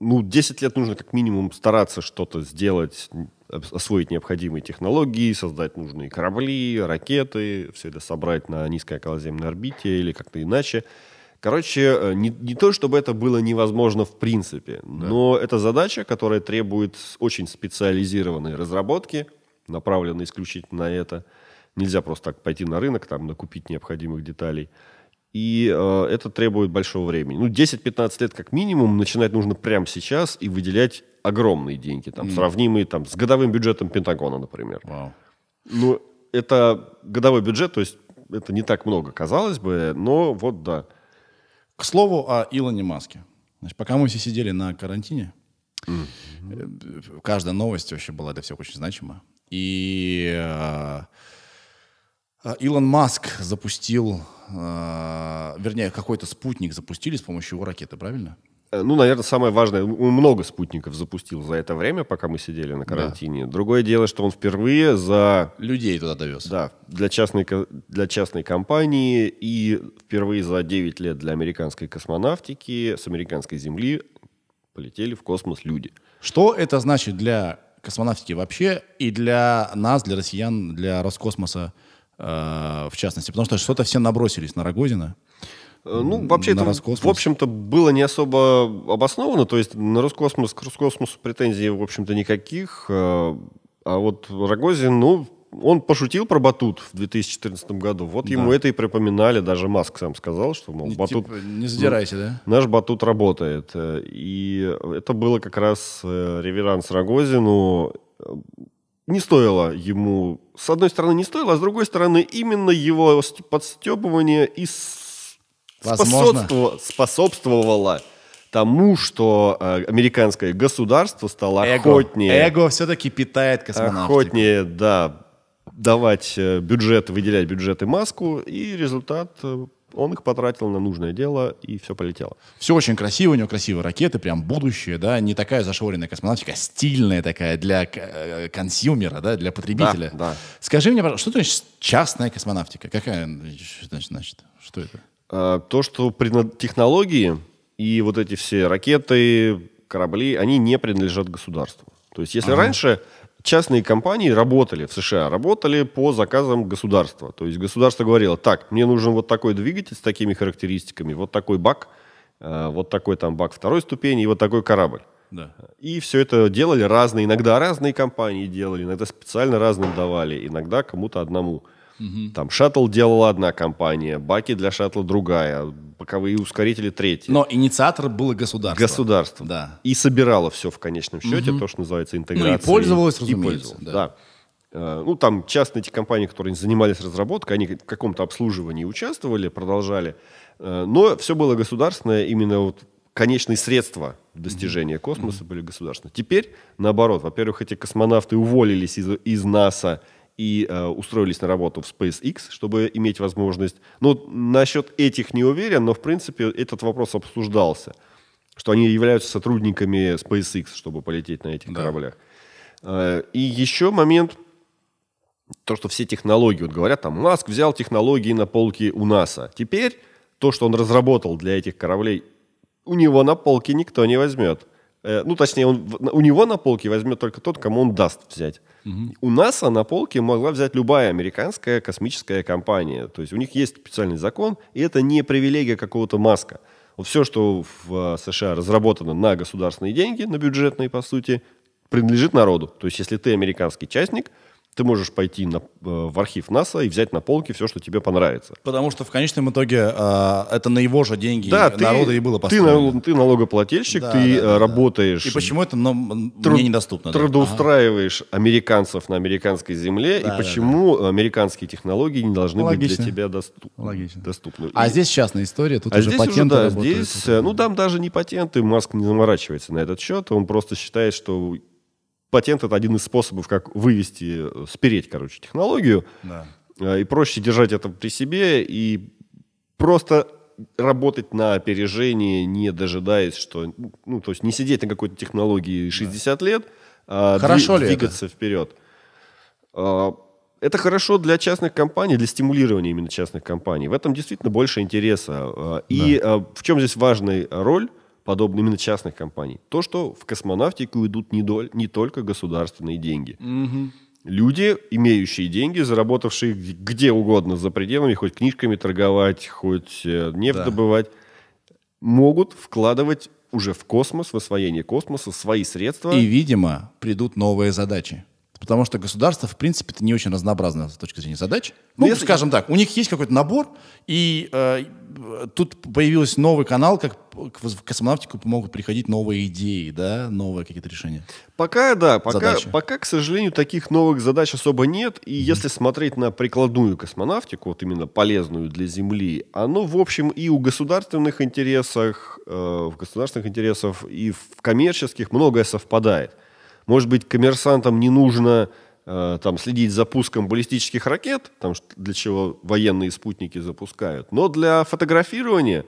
ну, 10 лет нужно как минимум стараться что-то сделать, освоить необходимые технологии, создать нужные корабли, ракеты, все это собрать на низкой околоземной орбите или как-то иначе. Короче, э, не, не то, чтобы это было невозможно в принципе, да. но это задача, которая требует очень специализированной разработки, направленной исключительно на это. Нельзя просто так пойти на рынок, там, накупить необходимых деталей и э, это требует большого времени. Ну, 10-15 лет как минимум, начинать нужно прямо сейчас и выделять огромные деньги, там, mm. сравнимые там, с годовым бюджетом Пентагона, например. Wow. Ну, это годовой бюджет, то есть это не так много, казалось бы, но вот да. К слову о Илоне Маске. Значит, пока мы все сидели на карантине, mm-hmm. каждая новость вообще была для всех очень значима. И э, Илон Маск запустил а, вернее, какой-то спутник запустили с помощью его ракеты, правильно? Э, ну, наверное, самое важное, он много спутников запустил за это время, пока мы сидели на карантине. Да. Другое дело, что он впервые за... Людей туда довез. Да, для частной, для частной компании и впервые за 9 лет для американской космонавтики с американской Земли полетели в космос люди. Что это значит для космонавтики вообще и для нас, для россиян, для Роскосмоса? Э, в частности, потому что что-то все набросились на Рогозина. Э, ну, вообще это, в общем-то, было не особо обосновано. То есть на Роскосмос, к Роскосмосу претензий, в общем-то, никаких. Э, а вот Рогозин, ну, он пошутил про батут в 2014 году. Вот да. ему это и припоминали. Даже Маск сам сказал, что, мол, батут... Типа, не задирайте, ну, да? Наш батут работает. И это было как раз реверанс Рогозину не стоило ему, с одной стороны, не стоило, а с другой стороны, именно его подстебывание и способствовало, способствовало тому, что э, американское государство стало эго. охотнее. Эго все-таки питает космонавтику. Охотнее, да, давать э, бюджет, выделять бюджеты маску, и результат э, он их потратил на нужное дело, и все полетело. Все очень красиво, у него красивые ракеты, прям будущее, да, не такая зашоренная космонавтика, а стильная такая для э, консюмера, да, для потребителя. Да, да. Скажи мне, пожалуйста, что значит частная космонавтика? Какая, значит, что это? Э, то, что технологии и вот эти все ракеты, корабли, они не принадлежат государству. То есть, если ага. раньше частные компании работали в США, работали по заказам государства. То есть государство говорило, так, мне нужен вот такой двигатель с такими характеристиками, вот такой бак, э, вот такой там бак второй ступени и вот такой корабль. Да. И все это делали разные, иногда разные компании делали, иногда специально разным давали, иногда кому-то одному. Угу. Там шаттл делала одна компания, баки для шаттла другая, боковые ускорители третья. Но инициатор было государство. Государство. Да. И собирало все в конечном счете, угу. то, что называется интеграцией. Ну и пользовалось, разумеется. И пользовалось, да. да. Э, ну, там частные эти компании, которые занимались разработкой, они в каком-то обслуживании участвовали, продолжали. Э, но все было государственное, именно вот конечные средства достижения космоса mm-hmm. были государственные. Теперь наоборот. Во-первых, эти космонавты уволились из, из НАСА, и э, устроились на работу в SpaceX, чтобы иметь возможность. Ну, насчет этих не уверен, но, в принципе, этот вопрос обсуждался, что они являются сотрудниками SpaceX, чтобы полететь на этих да. кораблях. Э, и еще момент, то, что все технологии, вот говорят, там, Маск взял технологии на полке у НАСА. Теперь то, что он разработал для этих кораблей, у него на полке никто не возьмет. Э, ну, точнее, он, у него на полке возьмет только тот, кому он даст взять. Угу. У НАСА на полке могла взять любая американская космическая компания. То есть у них есть специальный закон, и это не привилегия какого-то Маска. Вот все, что в а, США разработано на государственные деньги, на бюджетные, по сути, принадлежит народу. То есть если ты американский частник, ты можешь пойти на, э, в архив НАСА и взять на полке все, что тебе понравится. Потому что в конечном итоге э, это на его же деньги да, народа ты, и было построено. Ты, ты налогоплательщик, да, ты да, э, да, работаешь... И почему это но, труд, мне недоступно? Трудоустраиваешь ага. американцев на американской земле, да, и почему да, американские технологии не должны Логично. быть для тебя доступ, Логично. доступны. А и... здесь частная история, тут а уже здесь патенты уже, да, работают. Здесь, ну там даже не патенты, Маск не заморачивается на этот счет, он просто считает, что патент это один из способов, как вывести, э, спереть, короче, технологию. Да. Э, и проще держать это при себе и просто работать на опережение, не дожидаясь, что... Ну, то есть не сидеть на какой-то технологии 60 да. лет, а хорошо дви- ли двигаться это? вперед. А, это хорошо для частных компаний, для стимулирования именно частных компаний. В этом действительно больше интереса. А, и да. А, в чем здесь важная роль подобно именно частных компаний. То, что в космонавтику идут не, доль, не только государственные деньги. Угу. Люди, имеющие деньги, заработавшие где угодно за пределами, хоть книжками торговать, хоть э, нефть да. добывать, могут вкладывать уже в космос, в освоение космоса свои средства. И, видимо, придут новые задачи. Потому что государство, в принципе, это не очень разнообразно с точки зрения задач. Ну, Если... Ну, скажем так, у них есть какой-то набор, и э, тут появился новый канал, как в космонавтику могут приходить новые идеи, да, новые какие-то решения. Пока, да, пока, пока, к сожалению, таких новых задач особо нет. И mm-hmm. если смотреть на прикладную космонавтику, вот именно полезную для Земли, оно, в общем, и у государственных интересах, э, в государственных интересах, и в коммерческих многое совпадает. Может быть, коммерсантам не нужно э, там, следить за пуском баллистических ракет, там, для чего военные спутники запускают, но для фотографирования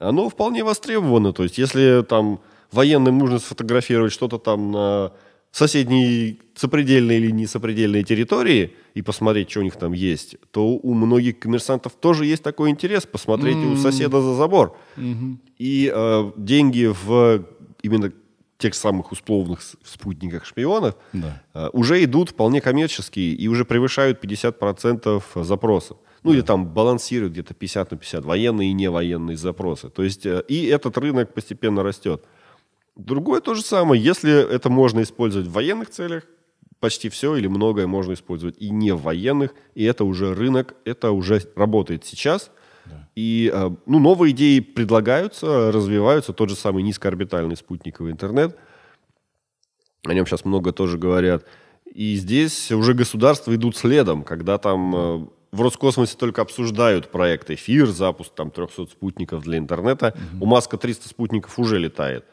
оно вполне востребовано. То есть, если там военным нужно сфотографировать что-то там на соседней сопредельной или несопредельной территории и посмотреть, что у них там есть, то у многих коммерсантов тоже есть такой интерес посмотреть mm-hmm. у соседа за забор. Mm-hmm. И э, деньги в именно тех самых условных спутниках шпионов, да. Э, уже идут вполне коммерческие и уже превышают 50% запросов. Ну да. или там балансируют где-то 50 на 50, военные и невоенные запросы. То есть э, и этот рынок постепенно растет. Другое то же самое, если это можно использовать в военных целях, почти все или многое можно использовать и не в военных, и это уже рынок, это уже работает сейчас, и э, ну, новые идеи предлагаются, развиваются. Тот же самый низкоорбитальный спутниковый интернет. О нем сейчас много тоже говорят. И здесь уже государства идут следом, когда там э, в Роскосмосе только обсуждают проект «Эфир», запуск там 300 спутников для интернета. Угу. У Маска 300 спутников уже летает.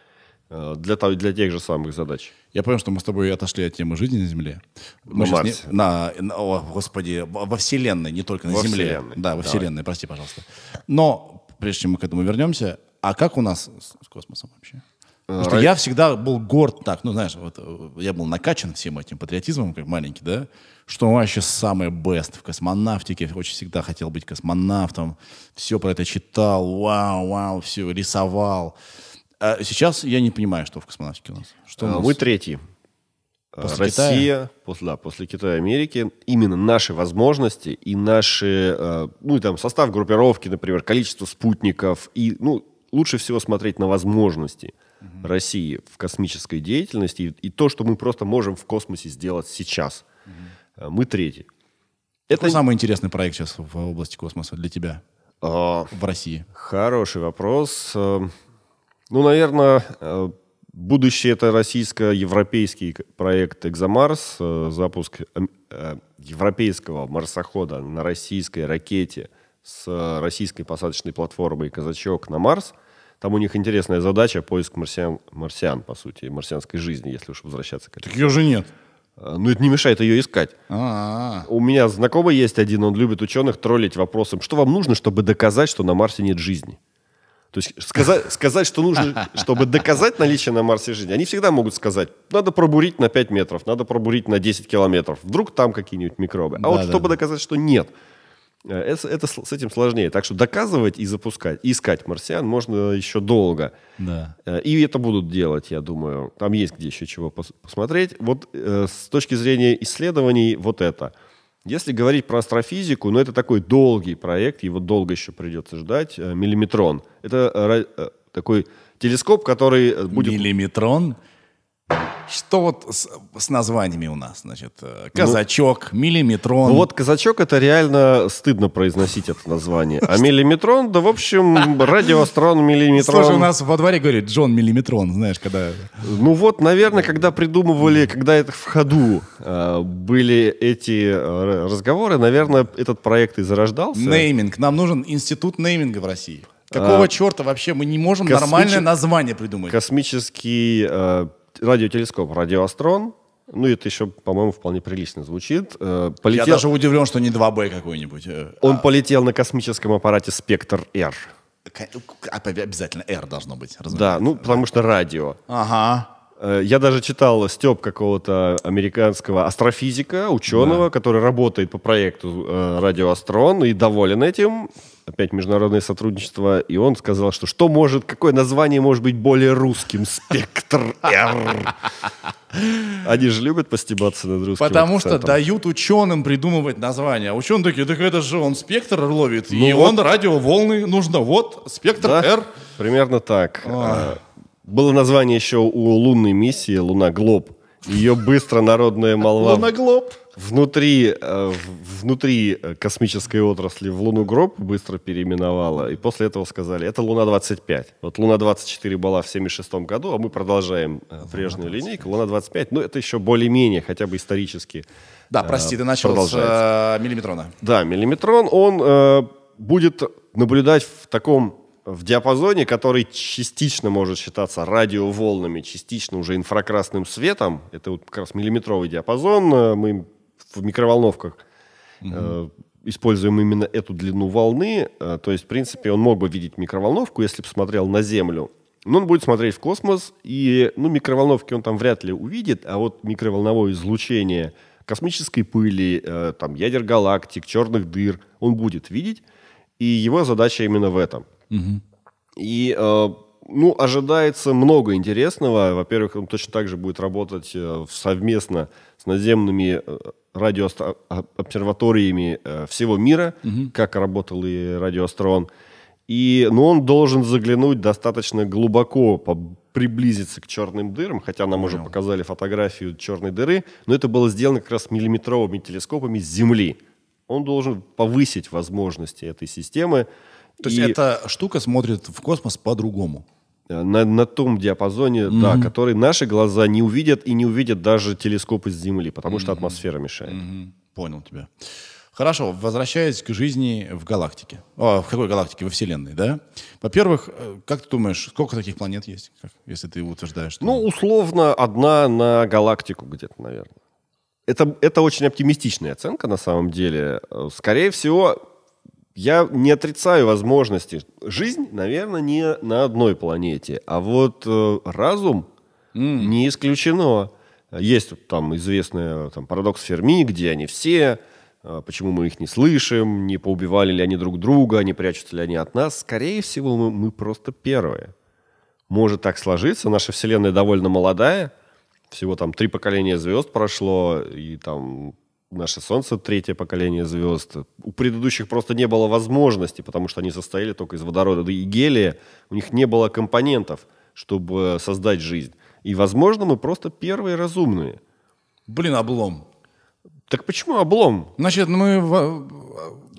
Э, для, для тех же самых задач. Я понял, что мы с тобой отошли от темы жизни на Земле. Мы на Не, на, на, о, господи, во Вселенной, не только на во Земле. Вселенной. Да, во Давай. Вселенной, прости, пожалуйста. Но прежде чем мы к этому вернемся, а как у нас с, с космосом вообще? Э, Потому что я всегда был горд так, ну знаешь, вот э, я был накачан всем этим патриотизмом, как маленький, да, что вообще самый best в космонавтике, очень всегда хотел быть космонавтом, все про это читал, вау, вау, все рисовал. А сейчас я не понимаю, что в космонавтике у нас. Что у а, нас? Мы третьи. А, после Россия, Китая? После, да, после Китая и Америки, именно наши возможности и наши, а, ну и там состав группировки, например, количество спутников, и, ну, лучше всего смотреть на возможности угу. России в космической деятельности и, и то, что мы просто можем в космосе сделать сейчас. Угу. Мы третьи. Какой Это самый интересный проект сейчас в области космоса для тебя а... в России? Хороший вопрос. Эм, ну, наверное, э, будущее это российско-европейский проект «Экзомарс», э, запуск э, европейского марсохода на российской ракете с российской посадочной платформой «Казачок» на Марс. Там у них интересная задача – поиск марсиан, марсиан, по сути, марсианской жизни, если уж возвращаться к этому. Так ее же нет. Ну, это не мешает ее искать. А-а-а. У меня знакомый есть один, он любит ученых троллить вопросом, что вам нужно, чтобы доказать, что на Марсе нет жизни. То есть сказать, сказать, что нужно, чтобы доказать наличие на Марсе жизни, они всегда могут сказать, надо пробурить на 5 метров, надо пробурить на 10 километров, вдруг там какие-нибудь микробы. А да, вот да, чтобы да. доказать, что нет, э, это, это с этим сложнее. Так что доказывать и запускать, искать марсиан можно еще долго. Да. Э, и это будут делать, я думаю. Там есть где еще чего пос посмотреть. Вот э, с точки зрения исследований вот это – если говорить про астрофизику, ну это такой долгий проект, его долго еще придется ждать. Э, миллиметрон. Это э, э, такой телескоп, который будет... Миллиметрон? Что вот с, с названиями у нас, значит, э, казачок, ну, миллиметрон. Ну вот казачок это реально стыдно произносить это название, а миллиметрон, да в общем радиоастрон миллиметрон. Слушай, у нас во дворе говорит Джон миллиметрон, знаешь, когда. Ну вот, наверное, когда придумывали, когда это в ходу э, были эти э, разговоры, наверное, этот проект и зарождался. Нейминг, нам нужен институт нейминга в России. А, Какого черта вообще мы не можем нормальное название придумать? Космический радиотелескоп «Радиоастрон», ну, это еще, по-моему, вполне прилично звучит. Э, полетел... Я даже удивлен, что не 2Б какой-нибудь. Э, Он а... полетел на космическом аппарате «Спектр-Р». А, обязательно «Р» должно быть. Разумеется. Да, ну, потому что радио. Ага. Э, я даже читал Степ какого-то американского астрофизика, ученого, да. который работает по проекту э, «Радиоастрон» и доволен этим. Опять международное сотрудничество. И он сказал, что что может, какое название может быть более русским? «Спектр Р». Они же любят постебаться над русским Потому акцентом. что дают ученым придумывать названия. А ученые такие, так это же он спектр ловит, ну и вот. он радиоволны нужно. Вот, спектр да? R. Примерно так. А. Было название еще у лунной миссии «Луна Глоб». Ее быстро народная молва... «Луна Глоб». Внутри, э, внутри э, космической отрасли в «Луну Гроб» быстро переименовала. И после этого сказали, это «Луна-25». Вот «Луна-24» была в 76 году, а мы продолжаем э, прежнюю линейку. «Луна-25», ну это еще более-менее, хотя бы исторически Да, прости, ты начал с «Миллиметрона». Да, «Миллиметрон», он будет наблюдать в таком в диапазоне, который частично может считаться радиоволнами, частично уже инфракрасным светом. Это вот как раз миллиметровый диапазон. Э, мы в микроволновках угу. э, используем именно эту длину волны. Э, то есть, в принципе, он мог бы видеть микроволновку, если бы смотрел на Землю. Но он будет смотреть в космос, и ну, микроволновки он там вряд ли увидит, а вот микроволновое излучение космической пыли, э, там, ядер галактик, черных дыр он будет видеть. И его задача именно в этом. Угу. И э, ну, ожидается много интересного. Во-первых, он точно так же будет работать э, совместно с наземными э, радиообсерваториями а, всего мира, угу. как работал и радиоастрон. И, но ну, он должен заглянуть достаточно глубоко, приблизиться к черным дырам, хотя нам Понял. уже показали фотографию черной дыры, но это было сделано как раз миллиметровыми телескопами с Земли. Он должен повысить возможности этой системы, то есть эта штука смотрит в космос по-другому. Э, на, на том диапазоне, mm-hmm. да, который наши глаза не увидят и не увидят даже телескопы с Земли, потому mm-hmm. что атмосфера мешает. Mm-hmm. Понял тебя. Хорошо, возвращаясь к жизни в галактике. О, в какой галактике? Во Вселенной, да? Во-первых, э, как ты думаешь, сколько таких планет есть, как, если ты утверждаешь? Что... Ну, условно, одна на галактику где-то, наверное. Это, это очень оптимистичная оценка на самом деле. Э, скорее всего, я не отрицаю возможности. Жизнь, наверное, не на одной планете, а вот э, разум mm. не исключено. Есть там известный там, парадокс Ферми, где они все, э, почему мы их не слышим, не поубивали ли они друг друга, не прячутся ли они от нас. Скорее всего, мы, мы просто первые. Может так сложиться, наша Вселенная довольно молодая, всего там три поколения звезд прошло, и там наше Солнце третье поколение звезд. У предыдущих просто не было возможности, потому что они состояли только из водорода и гелия. У них не было компонентов, чтобы э, создать жизнь. И, возможно, мы просто первые разумные. Блин, облом. Так почему облом? Значит, мы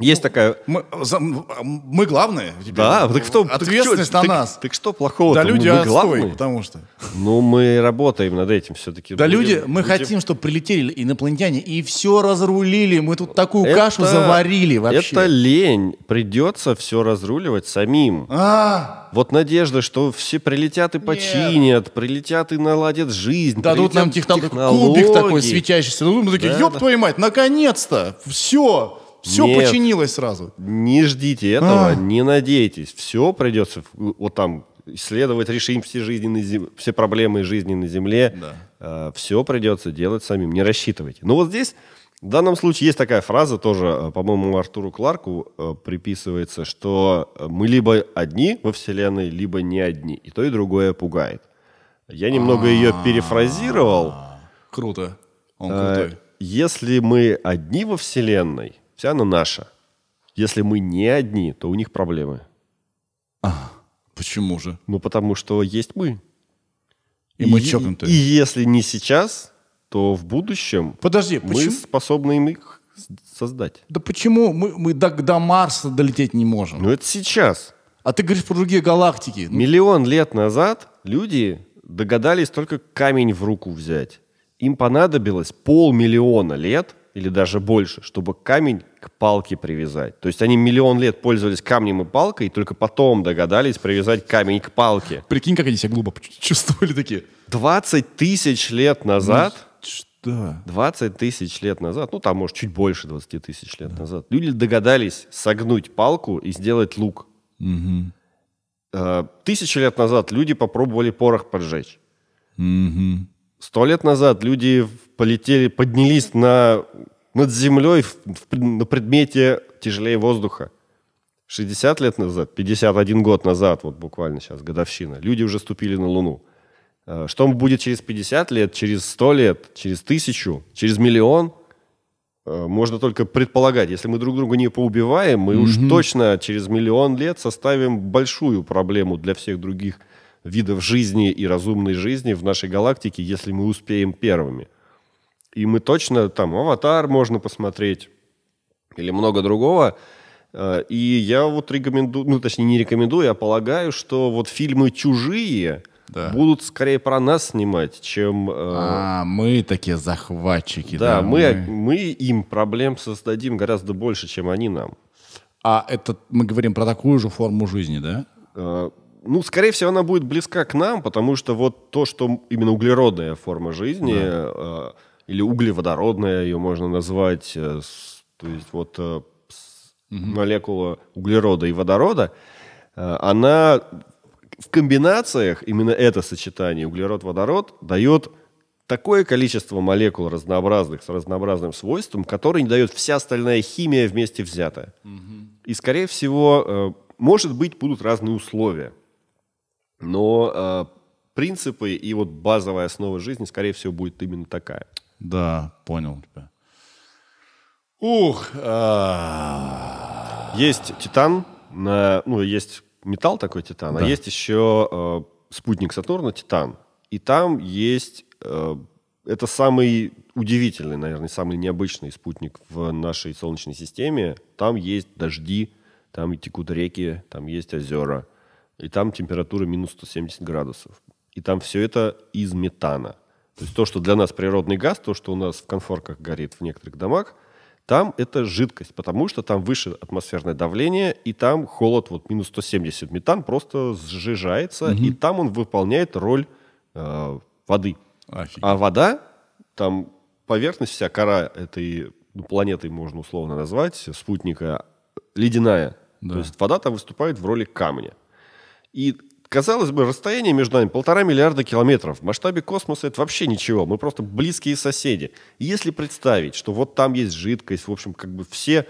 есть такая... Мы, за, мы главные теперь. Да, так что... Ответственность так, на так, нас. Так, так что плохого? Да люди ну, мы а главные, потому что... Ну, мы работаем над этим все-таки. Да будем, люди, мы будем... хотим, чтобы прилетели инопланетяне и все разрулили. Мы тут такую это, кашу заварили вообще. Это лень. Придется все разруливать самим. А! Вот надежда, что все прилетят и починят, Нет. прилетят и наладят жизнь. Да тут нам технологии. кубик такой светящийся. Ну, мы такие, да, ёб да. твою мать, наконец-то! Все! Все Нет, починилось сразу. Не ждите этого, а. не надейтесь. Все придется э, вот там исследовать, решим все, жизненные, все проблемы жизни на Земле. Да. Э, а, все придется делать самим, не рассчитывайте. Но ну, вот здесь в данном случае есть такая фраза тоже, э, по-моему, Артуру Кларку э, приписывается, что э, мы либо одни во Вселенной, либо не одни. И то, и другое пугает. Я немного ее а. перефразировал. Круто. Он крутой. Э, если мы одни во Вселенной, Вся она наша. Если мы не одни, то у них проблемы. А, почему же? Ну, потому что есть мы. И, и мы чокнутые. И, если не сейчас, то в будущем Подожди, мы почему? способны их создать. Да почему мы, мы до, до Марса долететь не можем? Ну, это сейчас. А ты говоришь про другие галактики. Ну, Миллион лет назад люди догадались только камень в руку взять. Им понадобилось полмиллиона лет, или даже больше, чтобы камень к палке привязать. То есть они миллион лет пользовались камнем и палкой, и только потом догадались привязать камень к палке. Прикинь, как они себя глупо (laughs) чувствовали такие. 20 тысяч лет назад... Ну, да. 20 тысяч лет назад, ну там, может, чуть больше 20 тысяч лет да. назад, люди догадались согнуть палку и сделать лук. Угу. Тысячи лет назад люди попробовали порох поджечь. Угу. Сто лет назад люди полетели, поднялись на, над землей в, в, на предмете тяжелее воздуха. 60 лет назад, 51 год назад, вот буквально сейчас годовщина, люди уже ступили на Луну. А, что будет через 50 лет, через 100 лет, через тысячу, через миллион, а, можно только предполагать. Если мы друг друга не поубиваем, мы mm-hmm. уж точно через миллион лет составим большую проблему для всех других видов жизни и разумной жизни в нашей галактике, если мы успеем первыми. И мы точно там «Аватар» можно посмотреть или много другого. Э, и я вот рекомендую, ну, точнее, не рекомендую, я полагаю, что вот фильмы «Чужие», да. будут скорее про нас снимать, чем... Э... А, мы такие захватчики. Да, да мы, мы... им проблем создадим гораздо больше, чем они нам. А это мы говорим про такую же форму жизни, да? Э, ну, скорее всего, она будет близка к нам, потому что вот то, что именно углеродная форма жизни, да. э, или углеводородная ее можно назвать, э, с, то есть вот э, с, угу. молекула углерода и водорода, э, она в комбинациях, именно это сочетание углерод-водород дает такое количество молекул разнообразных с разнообразным свойством, которое не дает вся остальная химия вместе взятая. Угу. И, скорее всего, э, может быть, будут разные условия. Но э, принципы и вот базовая основа жизни, скорее всего, будет именно такая. Да, понял тебя. Ух! А. Есть титан, ну, есть металл такой титан, а есть еще а, спутник Сатурна Титан. И там есть... это самый удивительный, наверное, самый необычный спутник в нашей Солнечной системе. Там есть дожди, там текут реки, там есть озера – и там температура минус 170 градусов. И там все это из метана. То есть то, что для нас природный газ, то, что у нас в конфорках горит в некоторых домах, там это жидкость, потому что там выше атмосферное давление, и там холод, вот минус 170 метан просто сжижается, угу. и там он выполняет роль э, воды. Офигеть. А вода, там поверхность вся, кора этой ну, планеты можно условно назвать, спутника, ледяная. Да. То есть вода там выступает в роли камня. И казалось бы, расстояние между нами полтора миллиарда километров. В масштабе космоса это вообще ничего. Мы просто близкие соседи. И если представить, что вот там есть жидкость, в общем, как бы все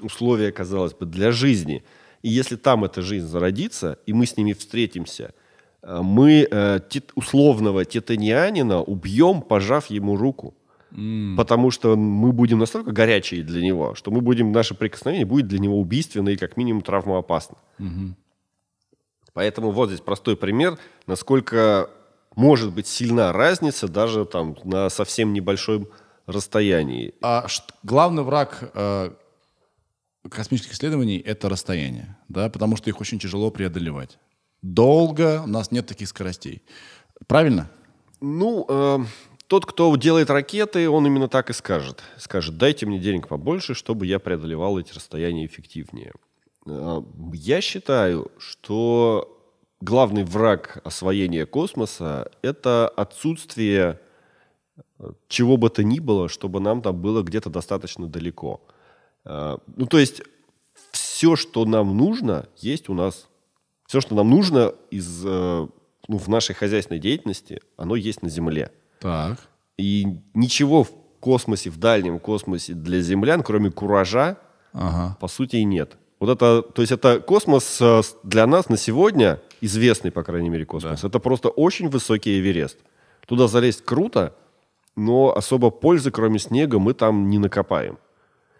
условия, казалось бы, для жизни. И если там эта жизнь зародится, и мы с ними встретимся, э, мы э, условного титанианина убьем, пожав ему руку. Mm. Потому что мы будем настолько горячие для него, что мы будем, наше прикосновение будет для него убийственно и как минимум травмоопасно. Mm-hmm. Поэтому вот здесь простой пример, насколько может быть сильна разница даже там на совсем небольшом расстоянии. А главный враг э, космических исследований — это расстояние, да, потому что их очень тяжело преодолевать. Долго у нас нет таких скоростей. Правильно? Ну, э, тот, кто делает ракеты, он именно так и скажет. Скажет, дайте мне денег побольше, чтобы я преодолевал эти расстояния эффективнее. А, я считаю, что главный враг освоения космоса — это отсутствие э, чего бы то ни было, чтобы нам там было где-то достаточно далеко. А, ну, то есть все, что нам нужно, есть у нас. Все, что нам нужно из, э, ну, в нашей хозяйственной деятельности, оно есть на Земле. Так. И ничего в космосе, в дальнем космосе для землян, кроме куража, ага. по сути и нет. Вот это, то есть это космос э, для нас на сегодня, известный, по крайней мере, космос, да. это просто очень высокий Эверест. Туда залезть круто, но особо пользы, кроме снега, мы там не накопаем.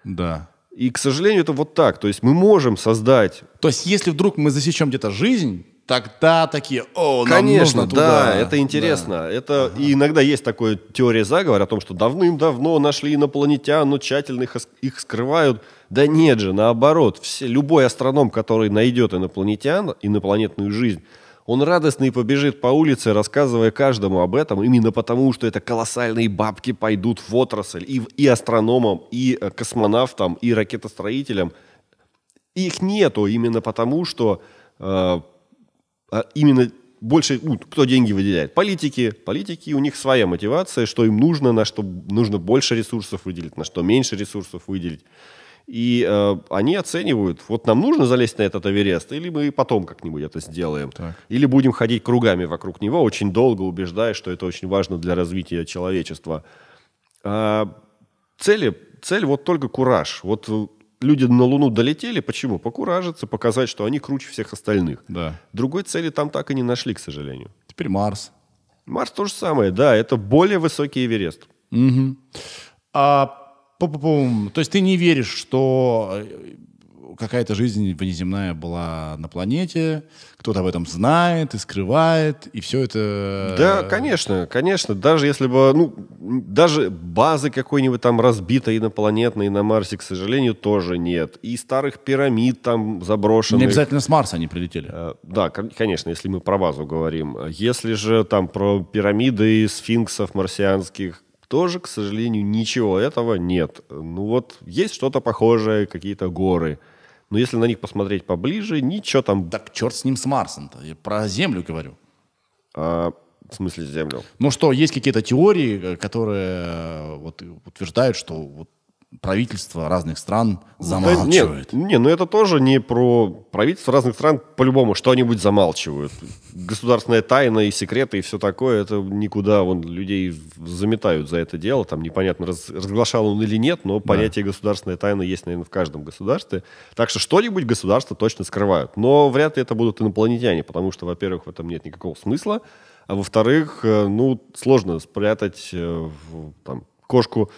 Да. И, к сожалению, это вот так. То есть мы можем создать... То есть если вдруг мы засечем где-то жизнь, тогда такие, о, нам Конечно, нужно туда. да, это интересно. Да. Это ага. и иногда есть такое теория заговора о том, что давным-давно нашли инопланетян, но тщательно их, их скрывают. Да нет же, наоборот, все, любой астроном, который найдет инопланетян, инопланетную жизнь, он радостно и побежит по улице, рассказывая каждому об этом, именно потому, что это колоссальные бабки пойдут в отрасль и, и астрономам, и э, космонавтам, и ракетостроителям. Их нету именно потому, что э, а именно больше, ну, кто деньги выделяет? Политики. Политики, у них своя мотивация, что им нужно, на что нужно больше ресурсов выделить, на что меньше ресурсов выделить. И э, они оценивают, вот нам нужно залезть на этот Эверест, или мы потом как-нибудь это сделаем. Так. Или будем ходить кругами вокруг него, очень долго убеждая, что это очень важно для развития человечества. Э, цели, цель вот только кураж. Вот э, люди на Луну долетели, почему? Покуражиться, показать, что они круче всех остальных. Да. Другой цели там так и не нашли, к сожалению. Теперь Марс. Марс то же самое, да, это более высокий Эверест. Угу. А Пу-пу-пум. То есть ты не веришь, что э, какая-то жизнь внеземная была на планете, кто-то об этом знает и скрывает, и все это... Э, да, конечно, конечно. Даже если бы, ну, даже базы какой-нибудь там разбитой инопланетной на Марсе, к сожалению, тоже нет. И старых пирамид там заброшенных. Не обязательно с Марса они прилетели. Э, да, конечно, если мы про базу говорим. Если же там про пирамиды сфинксов марсианских, тоже, к сожалению, ничего этого нет. Ну вот есть что-то похожее, какие-то горы. Но если на них посмотреть поближе, ничего там... Так черт с ним, с Марсом-то. Я про Землю говорю. А, в смысле Землю? Ну что, есть какие-то теории, э, которые э, вот, утверждают, что вот правительства разных стран замалчивают. Да, нет, не, ну это тоже не про правительство разных стран. По-любому что-нибудь замалчивают. Государственная тайна и секреты и все такое, это никуда вон, людей заметают за это дело. Там непонятно, раз, разглашал он или нет, но понятие да. государственная тайна есть, наверное, в каждом государстве. Так что что-нибудь государство точно скрывают. Но вряд ли это будут инопланетяне, потому что, во-первых, в этом нет никакого смысла. А во-вторых, э, ну, сложно спрятать э, там, кошку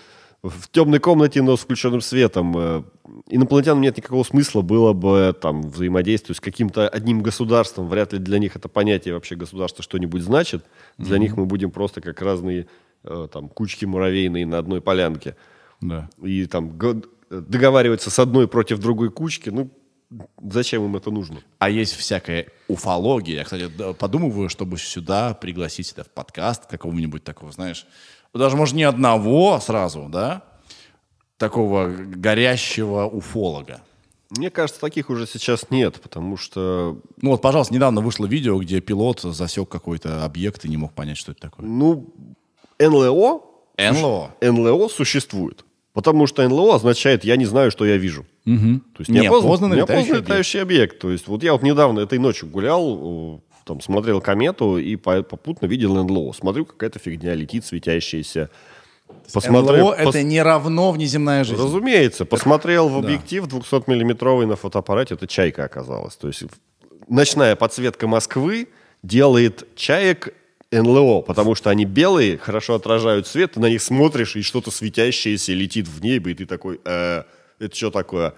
в темной комнате, но с включенным светом. Э, инопланетянам нет никакого смысла было бы там взаимодействовать с каким-то одним государством. Вряд ли для них это понятие вообще государства что-нибудь значит. Для mm-hmm. них мы будем просто как разные э, там кучки муравейные на одной полянке. Да. И там э, договариваться с одной против другой кучки, ну, зачем им это нужно? А есть всякая уфология. Я, кстати, подумываю, чтобы сюда пригласить это в подкаст какого-нибудь такого, знаешь, ну, даже, может, не одного сразу, да, такого горящего уфолога. Мне кажется, таких уже сейчас нет, потому что... Ну вот, пожалуйста, недавно вышло видео, где пилот засек какой-то объект и не мог понять, что это такое. Ну, НЛО... НЛО. НЛО существует. Потому что НЛО означает «я не знаю, что я вижу». Угу. То есть неопознанный, неопознанный летающий, летающий объект. То есть вот я вот недавно этой ночью гулял э, там, смотрел комету и попутно видел НЛО. Смотрю, какая-то фигня летит, светящаяся. Посмотрел, НЛО пос... это не равно внеземная жизнь. Разумеется. Посмотрел в объектив да. 200-миллиметровый на фотоаппарате, это чайка оказалась. То есть ночная подсветка Москвы делает чаек НЛО, потому что они белые, хорошо отражают свет, ты на них смотришь, и что-то светящееся летит в небо, и ты такой, э, это что такое?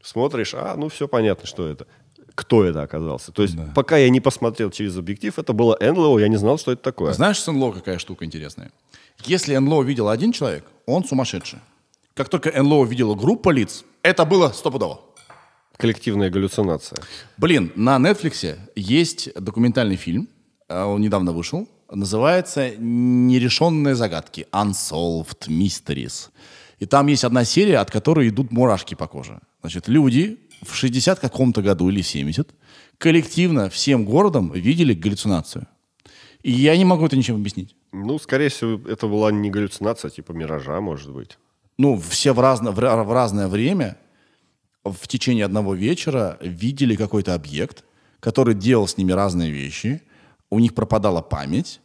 Смотришь, а, ну все понятно, что это кто это оказался. То есть, да. пока я не посмотрел через объектив, это было НЛО, я не знал, что это такое. Знаешь, с НЛО какая штука интересная? Если НЛО видел один человек, он сумасшедший. Как только НЛО видела группа лиц, это было стопудово. Коллективная галлюцинация. Блин, на Netflix есть документальный фильм, а, он недавно вышел, называется «Нерешенные загадки» Unsolved Mysteries. И там есть одна серия, от которой идут мурашки по коже. Значит, люди в 60 каком-то году или 70 коллективно всем городом видели галлюцинацию. И я не могу это ничем объяснить. Ну, скорее всего, это была не галлюцинация, а типа миража, может быть. Ну, все в, разно, в, в разное время в течение одного вечера видели какой-то объект, который делал с ними разные вещи, у них пропадала память.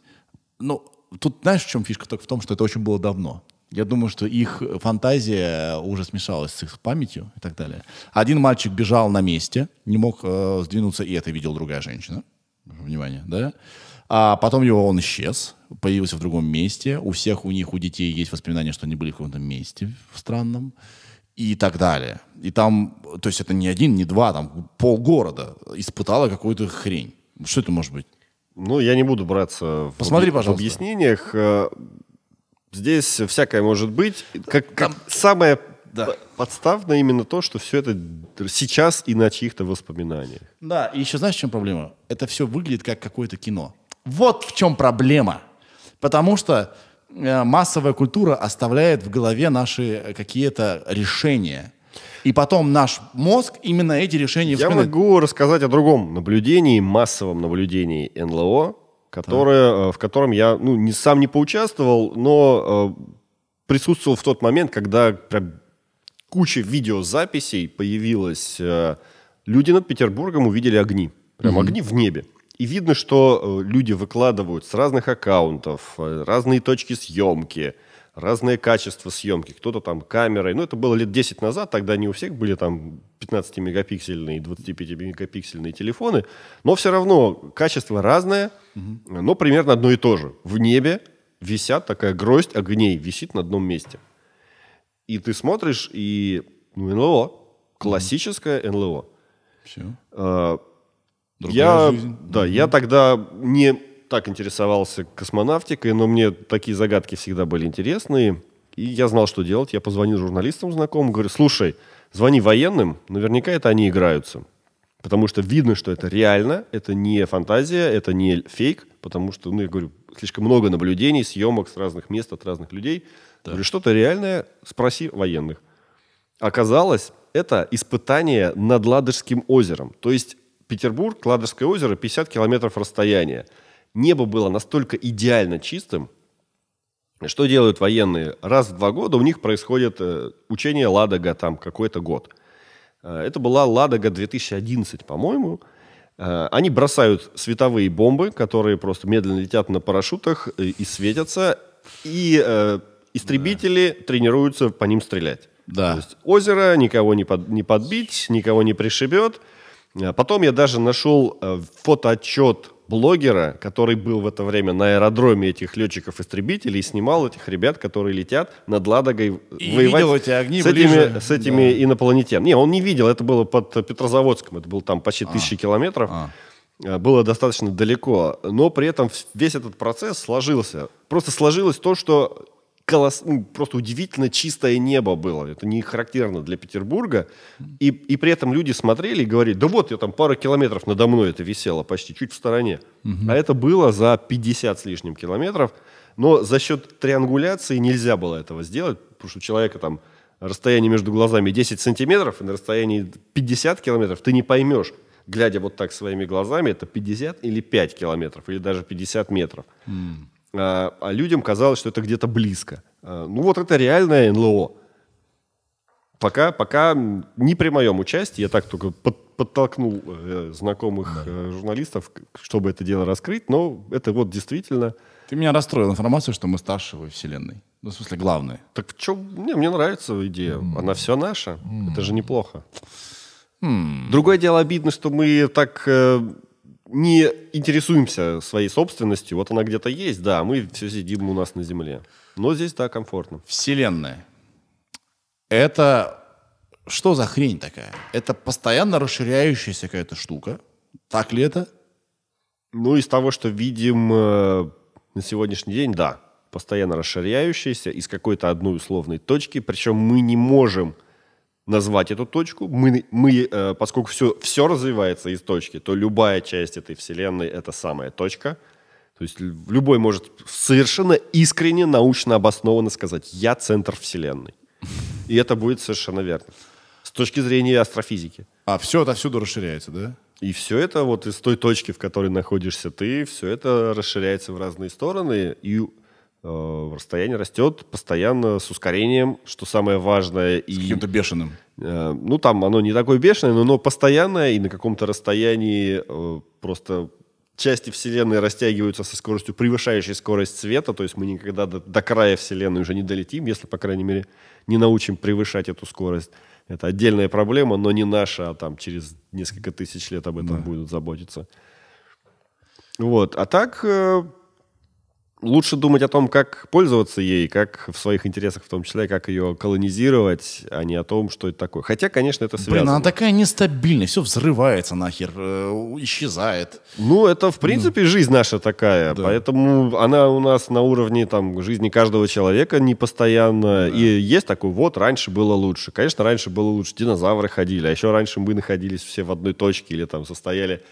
Ну, тут знаешь, в чем фишка? Только в том, что это очень было давно. Я думаю, что их фантазия э, уже смешалась с их памятью и так далее. Один мальчик бежал на месте, не мог э, сдвинуться, и это видел другая женщина. Внимание, да? А потом его он исчез, появился в другом месте. У всех у них, у детей есть воспоминания, что они были в каком-то месте в странном и так далее. И там, то есть это не один, не два, там полгорода испытала какую-то хрень. Что это может быть? Ну, я не буду браться Посмотри, в, пожалуйста. в объяснениях. Э, Здесь всякое может быть. Как, как самое да. подставно именно то, что все это сейчас и на чьих-то воспоминаниях. Да, и еще знаешь, в чем проблема? Это все выглядит как какое-то кино. Вот в чем проблема. Потому что э, массовая культура оставляет в голове наши э, какие-то решения. И потом наш мозг именно эти решения... Я вспоминает. могу рассказать о другом наблюдении, массовом наблюдении НЛО, которое, э, в котором я ну, не, сам не поучаствовал, но э, присутствовал в тот момент, когда прям куча видеозаписей появилась. Э, люди над Петербургом увидели огни. Прям mm огни в небе. И видно, что э, люди выкладывают с разных аккаунтов, э, разные точки съемки – разные качества съемки, кто-то там камерой. Ну, это было лет 10 назад, тогда не у всех были там 15-мегапиксельные и 25-мегапиксельные телефоны, но все равно качество разное, но примерно одно и то же. В небе висят такая гроздь огней, висит на одном месте. И ты смотришь, и ну, НЛО, классическое НЛО. Все. А, Другая я, жизнь. Да, угу. я тогда не так интересовался космонавтикой, но мне такие загадки всегда были интересные. И я знал, что делать. Я позвонил журналистам знакомым, говорю, слушай, звони военным, наверняка это они играются. Потому что видно, что это реально, это не фантазия, это не фейк, потому что, ну, я говорю, слишком много наблюдений, съемок с разных мест, от разных людей. Да. Говорю, что-то реальное, спроси военных. Оказалось, это испытание над Ладожским озером. То есть Петербург, Ладожское озеро, 50 километров расстояния небо было настолько идеально чистым, что делают военные? Раз в два года у них происходит э, учение «Ладога» там какой-то год. Э, это была «Ладога» 2011, по-моему. Э, они бросают световые бомбы, которые просто медленно летят на парашютах и светятся. И истребители да. тренируются по ним стрелять. Да. То есть озеро, никого не, под, не подбить, никого не пришибет. Потом я даже нашел фотоотчет блогера, который был в это время на аэродроме этих летчиков-истребителей и снимал этих ребят, которые летят над Ладогой и воевать видел эти огни с ближе. этими, с этими да. инопланетянами. Не, он не видел, это было под Петрозаводском, это было там почти а. тысячи километров. А э, было достаточно далеко, но при этом весь этот процесс сложился. Просто сложилось то, что колос... Ну, просто удивительно чистое небо было. Это не характерно для Петербурга. И, и при этом люди смотрели и говорили, да вот, я там пару километров надо мной это висело почти, чуть в стороне. Угу. А это было за 50 с лишним километров. Но за счет триангуляции нельзя было этого сделать, потому что у человека там расстояние между глазами 10 сантиметров, и на расстоянии 50 километров ты не поймешь, глядя вот так своими глазами, это 50 или 5 километров, или даже 50 метров. Mm. А, а, людям казалось, что это где-то близко. А, ну вот это реальное НЛО. Пока, пока не при моем участии, я так только под, подтолкнул э, знакомых э, журналистов, чтобы это дело раскрыть, но это вот действительно... Ты меня расстроил информацию, что мы старшего вселенной. Ну, в смысле, главное. Так что, не, мне нравится идея. Mm. Она все наша. Mm. Это же неплохо. Mm. Другое дело обидно, что мы так э, не интересуемся своей собственностью. Вот она где-то есть, да, мы все сидим у нас на земле. Но здесь, да, комфортно. Вселенная. Это что за хрень такая? Это постоянно расширяющаяся какая-то штука. Так ли это? Ну, из того, что видим э, на сегодняшний день, да. Постоянно расширяющаяся из какой-то одной условной точки. Причем мы не можем назвать эту точку. Мы, мы э, поскольку все, все развивается из точки, то любая часть этой вселенной — это самая точка. То есть любой может совершенно искренне, научно обоснованно сказать «я центр вселенной». И это будет совершенно верно. С точки зрения астрофизики. А все отовсюду расширяется, да? И все это вот из той точки, в которой находишься ты, все это расширяется в разные стороны. И Э, расстояние растет постоянно с ускорением, что самое важное. С и, каким-то бешеным. Э, ну, там оно не такое бешеное, но, но постоянное, и на каком-то расстоянии э, просто части Вселенной растягиваются со скоростью, превышающей скорость света, то есть мы никогда до, до края Вселенной уже не долетим, если, по крайней мере, не научим превышать эту скорость. Это отдельная проблема, но не наша, а там через несколько тысяч лет об этом да. будут заботиться. Вот. А так... Э, лучше думать о том, как пользоваться ей, как в своих интересах в том числе, как ее колонизировать, а не о том, что это такое. Хотя, конечно, это связано. Блин, она такая нестабильная, все взрывается нахер, э, исчезает. Ну, это, в принципе, жизнь наша такая, да. поэтому она у нас на уровне там, жизни каждого человека не Да. И есть такой, вот, раньше было лучше. Конечно, раньше было лучше, динозавры ходили, а еще раньше мы находились все в одной точке или там состояли,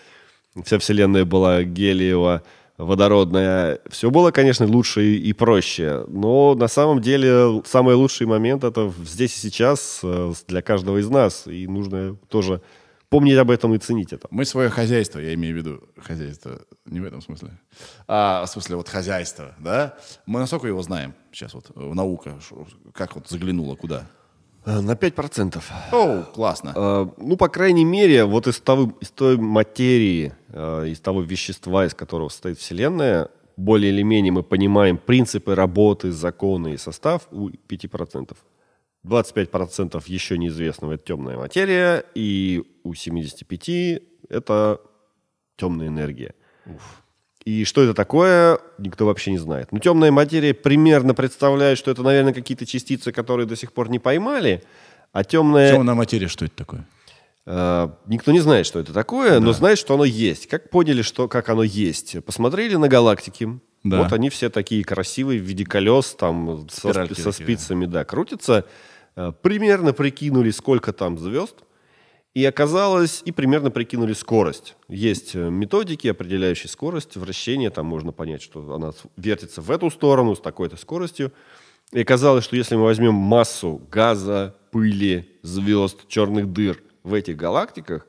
вся вселенная была гелиева, водородная. Все было, конечно, лучше и, проще, но на самом деле самый лучший момент это здесь и сейчас э, для каждого из нас, и нужно тоже помнить об этом и ценить это. Мы свое хозяйство, я имею в виду хозяйство, не в этом смысле, а в смысле вот хозяйство, да? Мы насколько его знаем сейчас вот э, наука, как вот заглянула куда? Э, на 5%. О, классно. Э, ну, по крайней мере, вот из, того, из той материи, э, из того вещества, из которого состоит Вселенная, более или менее мы понимаем принципы работы, законы и состав у 5%. 25% еще неизвестного – это темная материя, и у 75% это темная энергия. Уф. И что это такое, никто вообще не знает. Но ну, темная материя примерно представляет, что это, наверное, какие-то частицы, которые до сих пор не поймали, а темная... Темная материя, что это такое? Э, никто не знает, что это такое, да. но знает, что оно есть. Как поняли, что, как оно есть? Посмотрели на галактики. Да. Вот они все такие красивые в виде колес, там, со, со спицами, да, крутятся. Э, примерно прикинули, сколько там звезд и оказалось, и примерно прикинули скорость. Есть э, методики, определяющие скорость вращения. Там можно понять, что она вертится в эту сторону с такой-то скоростью. И оказалось, что если мы возьмем массу газа, пыли, звезд, черных дыр в этих галактиках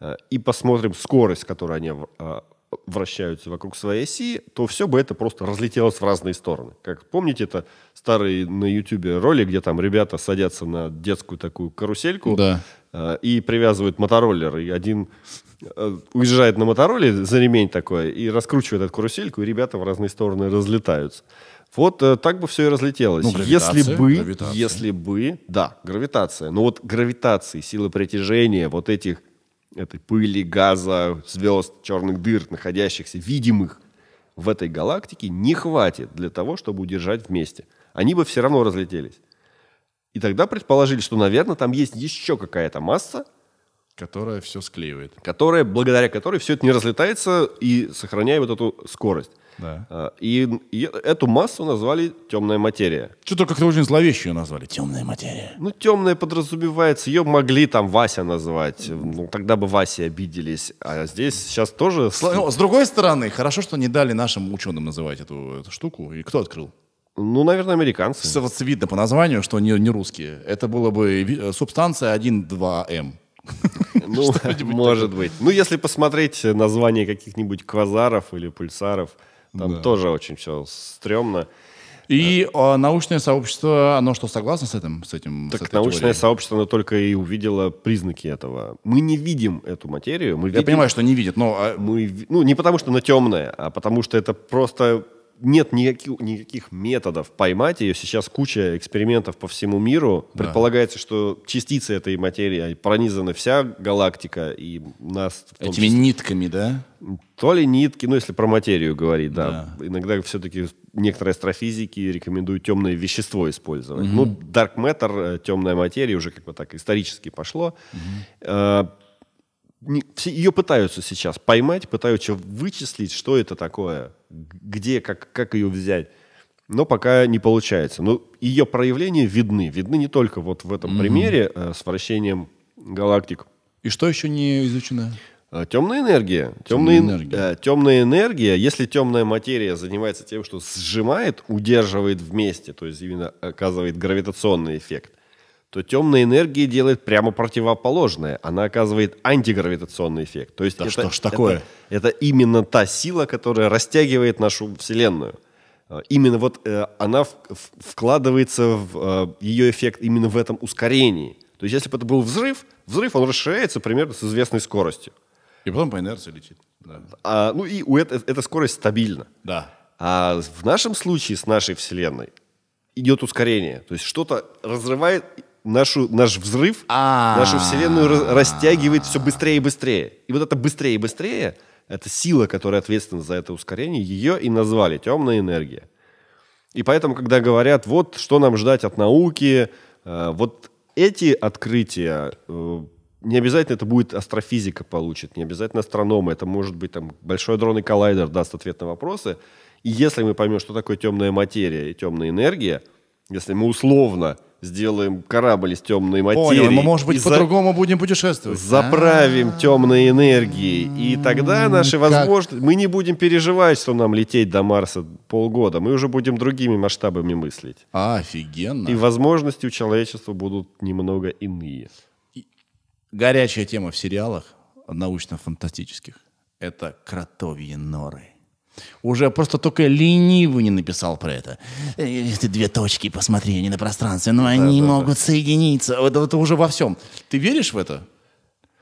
э, и посмотрим скорость, с которой они э, вращаются вокруг своей оси, то все бы это просто разлетелось в разные стороны. Как помните, это старый на Ютубе ролик, где там ребята садятся на детскую такую карусельку, да. Э, и привязывают мотороллер, и один э, уезжает на моторолле за ремень такой и раскручивает эту карусельку, и ребята в разные стороны разлетаются. Вот э, так бы все и разлетелось. Ну, если бы, гравитация. если бы, да, гравитация. Но вот гравитации, силы притяжения, вот этих этой пыли, газа, звезд, черных дыр, находящихся видимых в этой галактике, не хватит для того, чтобы удержать вместе. Они бы все равно разлетелись. И тогда предположили, что, наверное, там есть еще какая-то масса, которая все склеивает. Которая, благодаря которой все это не разлетается и сохраняет вот эту скорость. Да. А, и, и эту массу назвали темная материя. Что-то как-то очень ее назвали. Темная материя. Ну, темная подразумевается. Ее могли там Вася назвать. Ну, тогда бы Васи обиделись. А здесь сейчас тоже... С, ну, с другой стороны, хорошо, что не дали нашим ученым называть эту, эту штуку. И кто открыл? Ну, наверное, американцы. С, вот видно по названию, что не, не русские. Это было бы э, субстанция 1-2-М. Эм. (laughs) Ну, может быть. Ну, если посмотреть название каких-нибудь квазаров или пульсаров, там тоже очень все стрёмно. И а, научное сообщество, оно что, согласно с этим? С этим так с научное теорией? сообщество, оно только и увидело признаки этого. Мы не видим эту материю. Мы Я видим, понимаю, что не видит, но... А, мы, ну, не потому, что она темная, а потому, что это просто нет никаких, никаких методов поймать ее. Сейчас куча экспериментов по всему миру. Да. Предполагается, что частицы этой материи пронизана вся галактика и нас... Этими числе, нитками, да? То ли нитки, ну если про материю говорить, да. да. Иногда все-таки некоторые астрофизики рекомендуют темное вещество использовать. Угу. Ну, dark matter, э, темная материя уже как бы так исторически пошло. Угу ее пытаются сейчас поймать, пытаются вычислить, что это такое, где, как, как ее взять. Но пока не получается. Но ну, ее проявления видны. Видны не только вот в этом mm-hmm. примере э, с вращением галактик. И что еще не изучено? Э, темная энергия. Темная, темная энергия. Э, темная энергия, если темная материя занимается тем, что сжимает, удерживает вместе, то есть именно оказывает гравитационный эффект, то темная энергия делает прямо противоположное. Она оказывает антигравитационный эффект. То есть да это, что ж такое? Это, это именно та сила, которая растягивает нашу Вселенную. А, именно вот э, она в, в, вкладывается в э, ее эффект именно в этом ускорении. То есть если бы это был взрыв, взрыв он расширяется примерно с известной скоростью. И потом по инерции летит. Да. А, ну и у это, эта скорость стабильна. Да. А в нашем случае с нашей Вселенной идет ускорение. То есть что-то разрывает нашу, наш взрыв, А-а-а. нашу вселенную растягивает все быстрее и быстрее. И вот это быстрее и быстрее, это сила, которая ответственна за это ускорение, ее и назвали темная энергия. И поэтому, когда говорят, вот что нам ждать от науки, э, вот эти открытия, э, не обязательно это будет астрофизика получит, не обязательно астрономы, это может быть там большой адронный коллайдер даст ответ на вопросы. И если мы поймем, что такое темная материя и темная энергия, если мы условно сделаем корабль из темной материи. Понял, мы, может быть, по-другому за... будем путешествовать. Заправим А-а-а. темной энергией. И тогда наши возможности... Мы не будем переживать, что нам лететь до Марса полгода. Мы уже будем другими масштабами мыслить. А, офигенно. И возможности у человечества будут немного иные. И... Горячая тема в сериалах научно-фантастических — это кротовьи норы. Уже просто только ленивый не написал про это. Э, Ты две точки, посмотри, они на пространстве, но они да, могут да. соединиться. Это, это уже во всем. Ты веришь в это?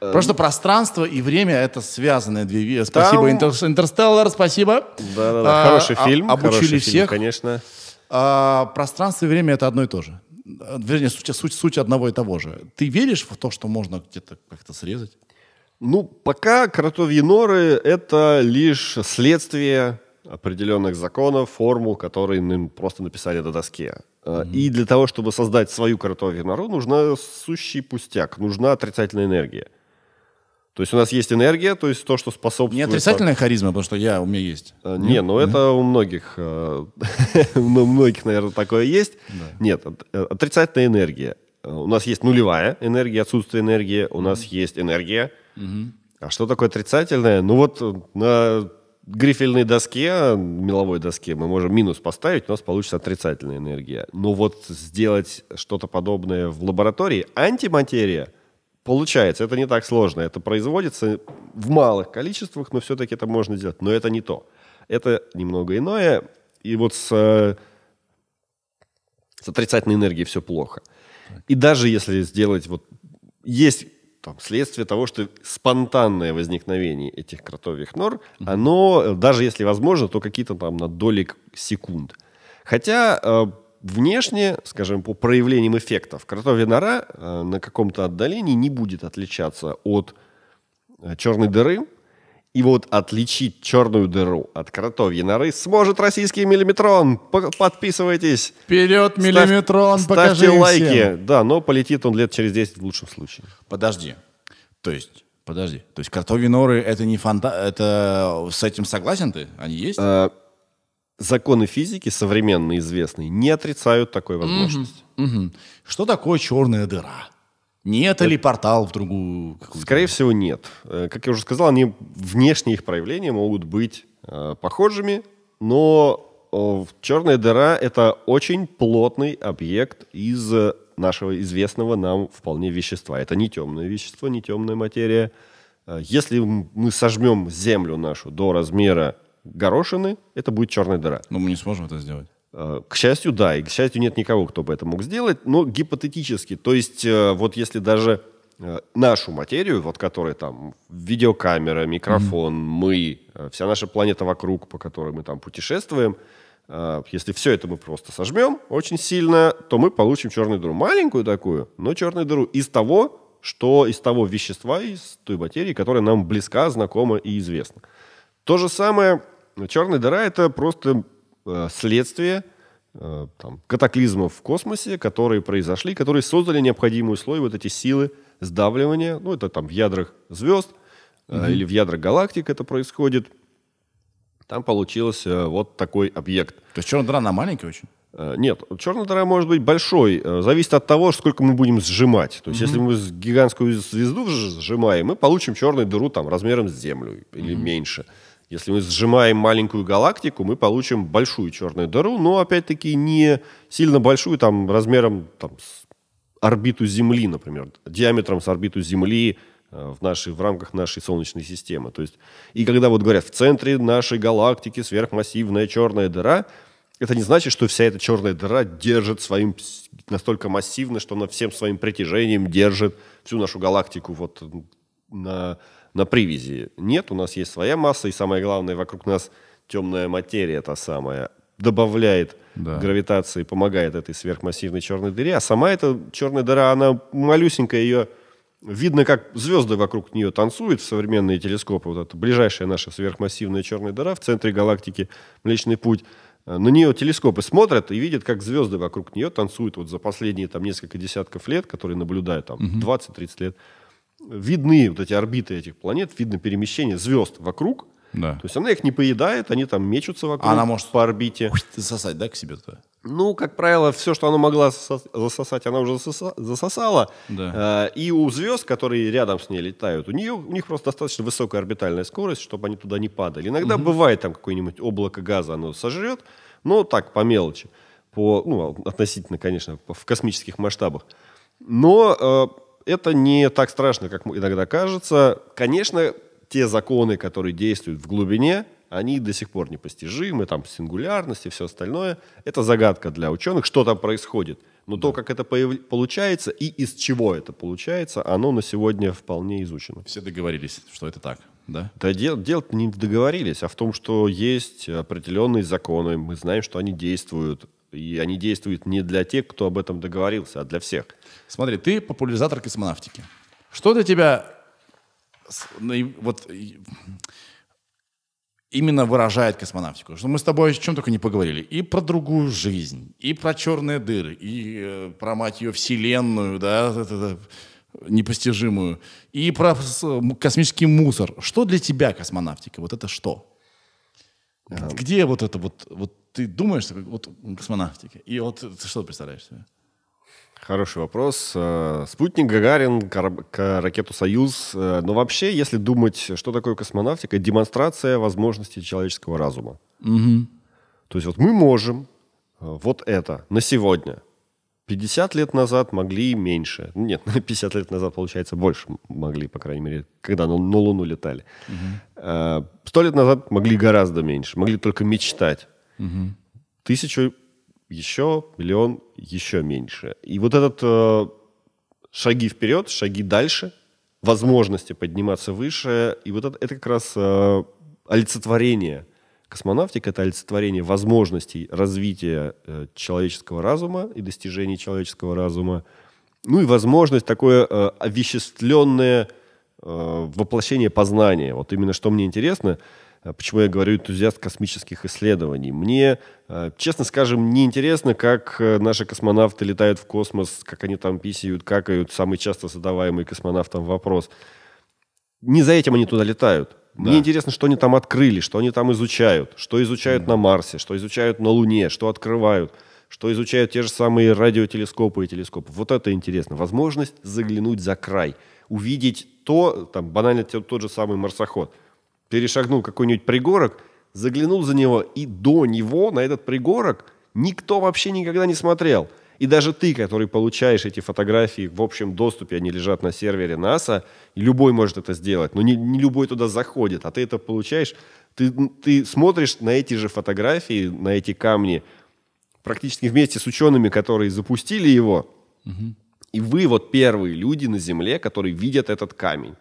Эм. Просто пространство и время это связанные две вещи. Спасибо, Интер... Интерстеллар, спасибо. Да, да, да. А, хороший а, фильм. Обучили хороший всех. Фильм, конечно. А, пространство и время это одно и то же. Вернее, суть, суть, суть одного и того же. Ты веришь в то, что можно где-то как-то срезать? Ну, пока кротовьи норы – это лишь следствие определенных законов, формул, которые им просто написали на доске. А, и для того, чтобы создать свою кротовью нору, нужна сущий пустяк, нужна отрицательная энергия. То есть у нас есть энергия, то есть то, что способствует... Не отрицательная харизма, потому что я, у меня есть. А, не, Нет? ну это у многих, а, (laughs) ну, у многих, наверное, такое есть. Нет, э, отрицательная энергия. У нас есть нулевая энергия, отсутствие энергии, у нас есть энергия, а что такое отрицательное? Ну вот э, на грифельной доске, меловой доске, мы можем минус поставить, у нас получится отрицательная энергия. Но вот сделать что-то подобное в лаборатории, антиматерия, получается, это не так сложно. Это производится в малых количествах, но все-таки это можно сделать. Но это не то. Это немного иное. И вот с, э, с отрицательной энергией все плохо. И даже если сделать вот... Есть там, следствие того, что спонтанное возникновение этих кротовьих нор, mm-hmm. оно, э, даже если возможно, то какие-то там на долик секунд. Хотя э, внешне, скажем, по проявлениям эффектов, кротовья нора э, на каком-то отдалении не будет отличаться от э, черной дыры, и вот отличить черную дыру от кротовьей норы сможет российский миллиметрон. Подписывайтесь. Вперед, миллиметрон, Став, покажи Ставьте лайки. Всем. Да, но полетит он лет через 10 в лучшем случае. Подожди. То есть... Подожди, то есть кротовьи норы это не фанта... Это с этим согласен ты? Они есть? А, законы физики, современные известные, не отрицают такой возможности. Угу, угу. Что такое черная дыра? Нет это... ли э, портал в другую? Скорее всего, нет. Э, как я уже сказал, они внешние их проявления могут быть э, похожими, но э, черная дыра это очень плотный объект из э, нашего известного нам вполне вещества. Это не темное вещество, не темная материя. Если мы сожмем землю нашу до размера горошины, это будет черная дыра. Но мы не сможем это сделать. Э, к счастью, да, и к счастью, нет никого, кто бы это мог сделать, но гипотетически, то есть э, вот если даже э, нашу материю, вот которая там видеокамера, микрофон, mm-hmm. мы, вся наша планета вокруг, по которой мы там путешествуем, если все это мы просто сожмем очень сильно, то мы получим черную дыру. Маленькую такую, но черную дыру из того, что из того вещества, из той материи, которая нам близка, знакома и известна. То же самое, черная дыра — это просто Э, следствие э, там, катаклизмов в космосе, которые произошли, которые создали необходимые условия, вот эти силы сдавливания, ну, это там в ядрах звезд mm-hmm. или в ядрах галактик это происходит. Там получился вот такой объект. То есть черная дыра, она маленькая очень? нет, черная дыра может быть большой, зависит от того, сколько мы будем сжимать. То есть, mm-hmm. если мы гигантскую звезду сжимаем, мы получим черную дыру там размером с Землю или mm-hmm. меньше. Если мы сжимаем маленькую галактику, мы получим большую черную дыру, но опять-таки не сильно большую, там размером там, с орбиту Земли, например, диаметром с орбиту Земли э, в, нашей, в рамках нашей Солнечной системы. То есть, и когда вот говорят, в центре нашей галактики сверхмассивная черная дыра, это не значит, что вся эта черная дыра держит своим настолько массивно, что она всем своим притяжением держит всю нашу галактику вот на на привязи нет, у нас есть своя масса, и самое главное, вокруг нас темная материя та самая добавляет да. гравитации, помогает этой сверхмассивной черной дыре, а сама эта черная дыра, она малюсенькая, ее видно, как звезды вокруг нее танцуют, современные телескопы, вот эта ближайшая наша сверхмассивная черная дыра в центре галактики Млечный Путь, э, на нее телескопы смотрят и видят, как звезды вокруг нее танцуют вот за последние там несколько десятков лет, которые наблюдают там угу. 20-30 лет, видны вот эти орбиты этих планет, видно перемещение звезд вокруг. Да. То есть она их не поедает, они там мечутся вокруг она может по орбите. Засосать, да, к себе-то? Ну, как правило, все, что она могла засосать, она уже засосала. Да. Э, и у звезд, которые рядом с ней летают, у, нее, у них просто достаточно высокая орбитальная скорость, чтобы они туда не падали. Иногда угу. бывает там какое-нибудь облако газа, оно сожрет, но так, по мелочи. По, ну, относительно, конечно, в космических масштабах. Но э, это не так страшно, как иногда кажется. Конечно, те законы, которые действуют в глубине, они до сих пор непостижимы, там сингулярность и все остальное. Это загадка для ученых, что там происходит. Но да. то, как это получается и из чего это получается, оно на сегодня вполне изучено. Все договорились, что это так, да? Да дел, дело не договорились, а в том, что есть определенные законы, мы знаем, что они действуют, и они действуют не для тех, кто об этом договорился, а для всех. Смотри, ты популяризатор космонавтики. Что для тебя вот именно выражает космонавтику. Что мы с тобой о чем только не поговорили. И про другую жизнь, и про черные дыры, и э, про, мать ее, вселенную, да, непостижимую, и про космический мусор. Что для тебя космонавтика? Вот это что? Ага. Где вот это вот, вот ты думаешь, такой, вот космонавтика, и вот ты что представляешь себе? Хороший вопрос. Э, Спутник Гагарин, ракету «Союз». Э, но вообще, если думать, что такое космонавтика, демонстрация возможностей человеческого разума. Угу. То есть вот мы можем э, вот это на сегодня. 50 лет назад могли и меньше. Нет, 50 (laughs) лет назад, получается, больше могли, по крайней мере, когда на, на Луну летали. Угу. 100 э, лет назад могли гораздо меньше, могли только мечтать. Угу. Тысячу еще, миллион еще меньше. И вот этот э, шаги вперед, шаги дальше, возможности подниматься выше, и вот это, это как раз э, олицетворение Космонавтика — это олицетворение возможностей развития э, человеческого разума и достижений человеческого разума. Ну и возможность такое э, овеществленное э, воплощение познания. Вот именно что мне интересно, э, почему я говорю энтузиаст космических исследований. Мне, э, честно скажем, не интересно, как э, наши космонавты летают в космос, как они там писают, какают, самый часто задаваемый космонавтам вопрос. Не за этим они туда летают. Да. Мне интересно, что они там открыли, что они там изучают, что изучают да. на Марсе, что изучают на Луне, что открывают, что изучают те же самые радиотелескопы и телескопы. Вот это интересно. Возможность заглянуть за край, увидеть то, там банально тот же самый марсоход, перешагнул какой-нибудь пригорок, заглянул за него, и до него на этот пригорок никто вообще никогда не смотрел – и даже ты, который получаешь эти фотографии в общем доступе, они лежат на сервере НАСА, любой может это сделать, но не, не любой туда заходит, а ты это получаешь, ты, ты смотришь на эти же фотографии, на эти камни, практически вместе с учеными, которые запустили его, угу. и вы вот первые люди на Земле, которые видят этот камень.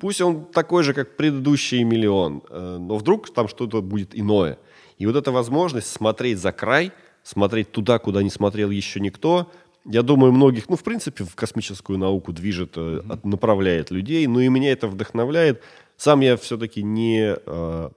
Пусть он такой же, как предыдущий миллион, э, но вдруг там что-то будет иное. И вот эта возможность смотреть за край – смотреть туда, куда не смотрел еще никто. Я думаю, многих, ну, в принципе, в космическую науку движет, mm-hmm. направляет людей, но и меня это вдохновляет. Сам я все-таки не, э,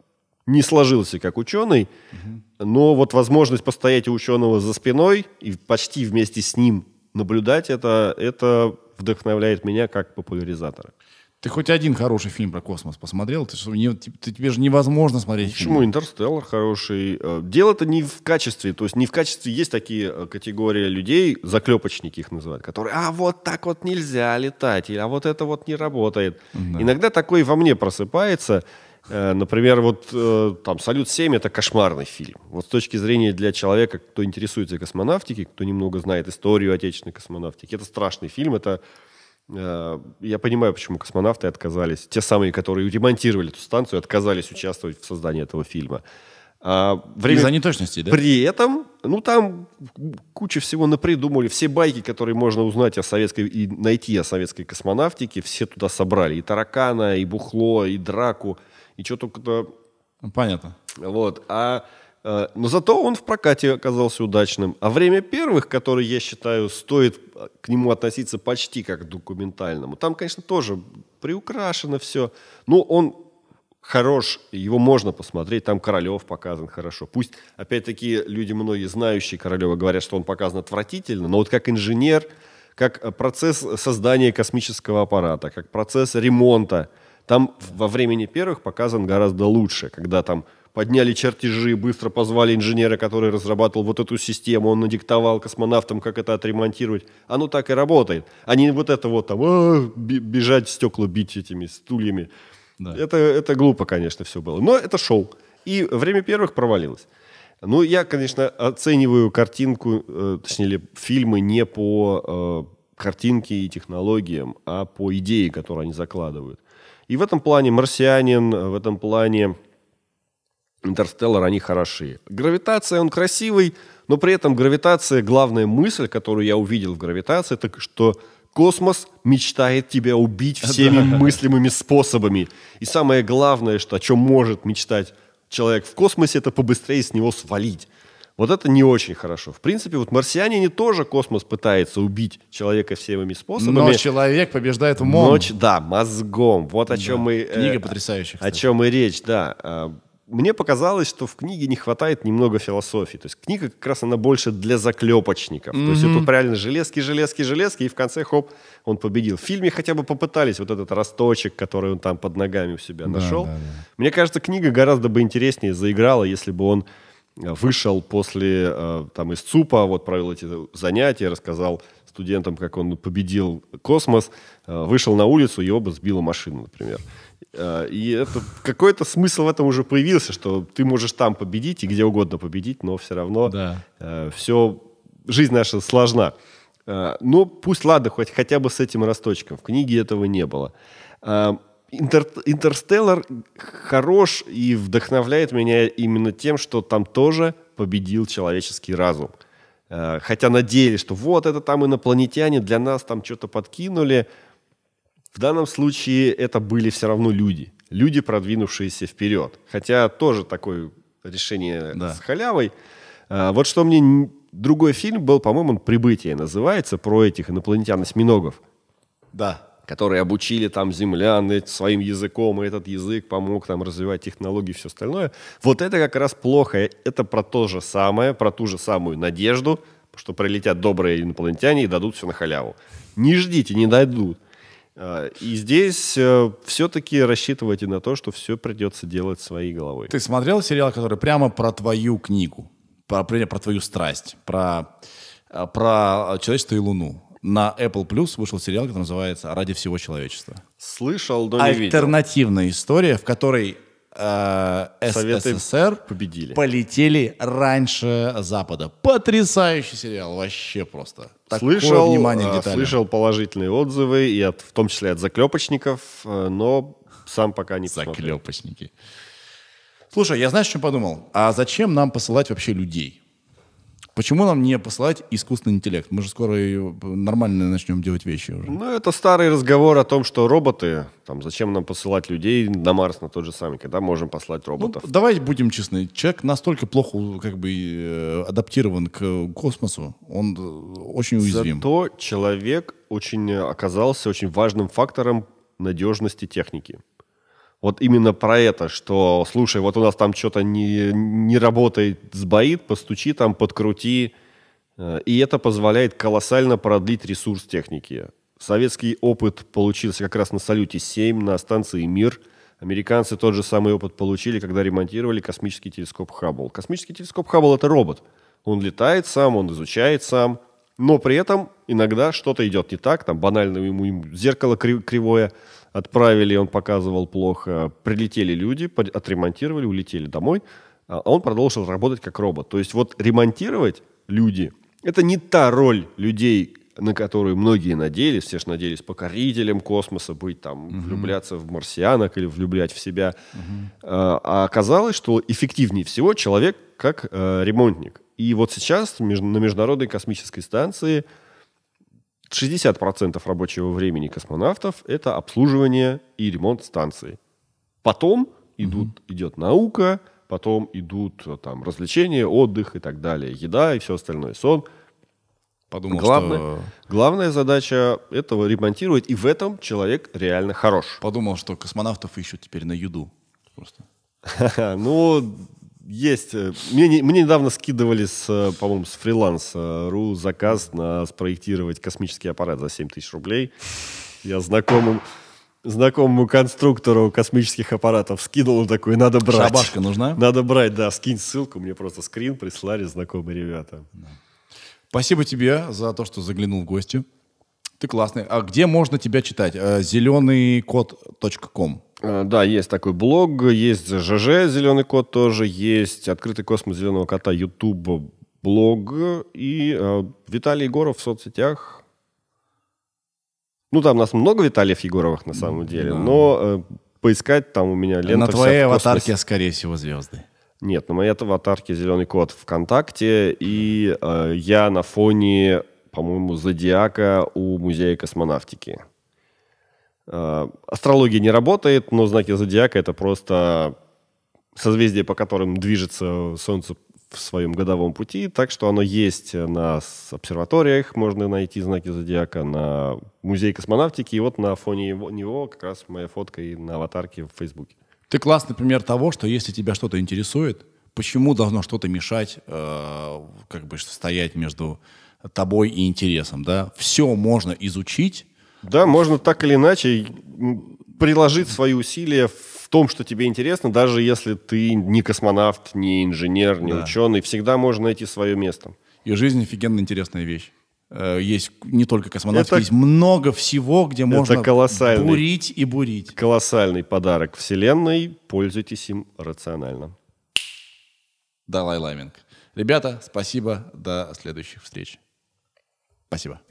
не сложился как ученый, mm-hmm. но вот возможность постоять у ученого за спиной и почти вместе с ним наблюдать это, это вдохновляет меня как популяризатора. Ты хоть один хороший фильм про космос посмотрел? Ты что, не, ты, тебе же невозможно смотреть Почему? Фильм. Интерстеллар хороший. Э, дело-то не в качестве. То есть не в качестве. Есть такие э, категории людей, заклепочники их называют, которые, а вот так вот нельзя летать, или а вот это вот не работает. Да. Иногда такой во мне просыпается. Э, например, вот там «Салют-7» — это кошмарный фильм. Вот с точки зрения для человека, кто интересуется космонавтикой, кто немного знает историю отечественной космонавтики, это страшный фильм, это Э, я понимаю, почему космонавты отказались, те самые, которые ремонтировали эту станцию, отказались участвовать в создании этого фильма. А время... Из-за неточностей, да? При этом, ну там куча всего напридумали. Все байки, которые можно узнать о советской и найти о советской космонавтике, все туда собрали. И таракана, и бухло, и драку, и что только-то... Ну, понятно. Вот. А а, но зато он в прокате оказался удачным. А «Время первых», которые я считаю, стоит а, к нему относиться почти как к документальному, там, конечно, тоже приукрашено все. Но он хорош, его можно посмотреть, там Королев показан хорошо. Пусть, опять-таки, люди многие знающие Королева говорят, что он показан отвратительно, но вот как инженер, как э, процесс создания космического аппарата, как процесс ремонта, там во времени первых показан гораздо лучше, когда там подняли чертежи, быстро позвали инженера, который разрабатывал вот эту систему, он надиктовал космонавтам, как это отремонтировать. Оно так и работает. А вот это вот там, а, бежать, стекла бить этими стульями. Да. Это, это глупо, конечно, все было. Но это шоу. И время первых провалилось. Ну, я, конечно, оцениваю картинку, э, точнее, фильмы не по э, картинке и технологиям, а по идее, которую они закладывают. И в этом плане «Марсианин», э, в этом плане Интерстеллар, они хороши. Гравитация, он красивый, но при этом гравитация, главная мысль, которую я увидел в гравитации, это что космос мечтает тебя убить всеми мыслимыми способами. И самое главное, что, о чем может мечтать человек в космосе, это побыстрее с него свалить. Вот это не очень хорошо. В принципе, вот марсиане не тоже космос пытается убить человека всеми способами. Но человек побеждает умом. Ночь, да, мозгом. Вот о да. чем мы... Э, Книга э, потрясающая. Кстати. О чем и речь, да. А, мне показалось, что в книге не хватает немного философии. То есть книга как раз она больше для заклепочников. Mm-hmm. То есть это реально железки, железки, железки, и в конце хоп, он победил. В фильме хотя бы попытались вот этот росточек, который он там под ногами у себя да, нашел. Да, да. Мне кажется, книга гораздо бы интереснее заиграла, если бы он э, вышел после э, там из ЦУПа, вот провел эти занятия, рассказал студентом, как он победил космос, э, вышел на улицу, и оба сбила машина, например. Э, и это, какой-то смысл в этом уже появился, что ты можешь там победить и где угодно победить, но все равно да. Э, все, жизнь наша сложна. Э, но ну, пусть, ладно, хоть хотя бы с этим росточком. В книге этого не было. Интер, Интерстеллар хорош и вдохновляет меня именно тем, что там тоже победил человеческий разум. Э, хотя надеялись, что вот это там инопланетяне для нас там что-то подкинули. В данном случае это были все равно люди, люди, продвинувшиеся вперед. Хотя тоже такое решение да. с халявой. Э, вот что мне другой фильм был, по-моему, он «Прибытие» называется, про этих инопланетян-осьминогов. Да которые обучили там землян своим языком, и этот язык помог там развивать технологии и все остальное. Вот это как раз плохо. Это про то же самое, про ту же самую надежду, что прилетят добрые инопланетяне и дадут все на халяву. Не ждите, не дадут. Э, и здесь э, все-таки рассчитывайте на то, что все придется делать своей головой. Ты смотрел сериал, который прямо про твою книгу, про, про твою страсть, про, э, про человечество и Луну? на Apple Plus вышел сериал, который называется «Ради всего человечества». Слышал, но не Альтернативная история, в которой э, СССР победили. полетели раньше Запада. Потрясающий сериал, вообще просто. слышал, внимание э, слышал положительные отзывы, и от, в том числе от заклепочников, э, но сам пока не посмотрел. Заклепочники. Слушай, я знаешь, что подумал? А зачем нам посылать вообще людей? Почему нам не послать искусственный интеллект? Мы же скоро нормально начнем делать вещи уже. Ну, это старый разговор о том, что роботы, там, зачем нам посылать людей на Марс на тот же самый, когда можем послать ну, роботов. Ну, давайте будем честны. Человек настолько плохо как бы э, адаптирован к космосу, он э, очень уязвим. Зато человек очень оказался очень важным фактором надежности техники вот именно про это, что, слушай, вот у нас там что-то не, не работает, сбоит, постучи там, подкрути. Э, и это позволяет колоссально продлить ресурс техники. Советский опыт получился как раз на «Салюте-7», на станции «Мир». Американцы тот же самый опыт получили, когда ремонтировали космический телескоп Хаббл. Космический телескоп Хаббл – это робот. Он летает сам, он изучает сам, но при этом иногда что-то идет не так, там банально ему зеркало кривое – отправили, он показывал плохо, прилетели люди, отремонтировали, улетели домой, а он продолжил работать как робот. То есть вот ремонтировать люди – это не та роль людей, на которую многие надеялись, все же надеялись покорителем космоса быть, там, угу. влюбляться в марсианок или влюблять в себя. Угу. А оказалось, что эффективнее всего человек как э, ремонтник. И вот сейчас на Международной космической станции – 60% рабочего времени космонавтов – это обслуживание и ремонт станции. Потом идут, угу. идет наука, потом идут э, там, развлечения, отдых и так далее, еда и все остальное, сон. Подумал, главное, что... главная задача этого ремонтировать, и в этом человек реально хорош. Подумал, что космонавтов ищут теперь на юду. Просто. (laughs) Ну, есть. Э, мне, не, мне недавно скидывали, с, э, по-моему, с фриланс.ру заказ на спроектировать космический аппарат за 7 тысяч рублей. Я знакомым, знакомому конструктору космических аппаратов скинул, такой, надо брать. Шабашка нужна? Надо брать, да. Скинь ссылку, мне просто скрин прислали знакомые ребята. Спасибо тебе за то, что заглянул в гости. Ты классный. А где можно тебя читать? Э, Зеленыйкот.ком Э, да, есть такой блог, есть ЖЖ «Зеленый кот» тоже, есть «Открытый космос зеленого кота» YouTube блог и э, Виталий Егоров в соцсетях. Ну, там нас много Виталиев Егоровых на самом деле, да. но э, поискать там у меня лента На твоей аватарке, скорее всего, звезды. Нет, на моей аватарке «Зеленый кот» ВКонтакте, и э, я на фоне, по-моему, «Зодиака» у Музея космонавтики. Э, астрология не работает, но знаки зодиака это просто созвездие, по которым движется Солнце в своем годовом пути, так что оно есть на обсерваториях, можно найти знаки зодиака, на музее космонавтики, и вот на фоне его, него как раз моя фотка и на аватарке в Фейсбуке. Ты классный пример того, что если тебя что-то интересует, почему должно что-то мешать, э, как бы стоять между тобой и интересом, да? Все можно изучить, да, можно так или иначе приложить свои усилия в том, что тебе интересно, даже если ты не космонавт, не инженер, не да. ученый, всегда можно найти свое место. И жизнь офигенно интересная вещь. Э, есть не только космонавты, это, есть много всего, где можно бурить и бурить. Колоссальный подарок Вселенной. Пользуйтесь им рационально. Давай, Ламинг. Ребята, спасибо. До следующих встреч. Спасибо.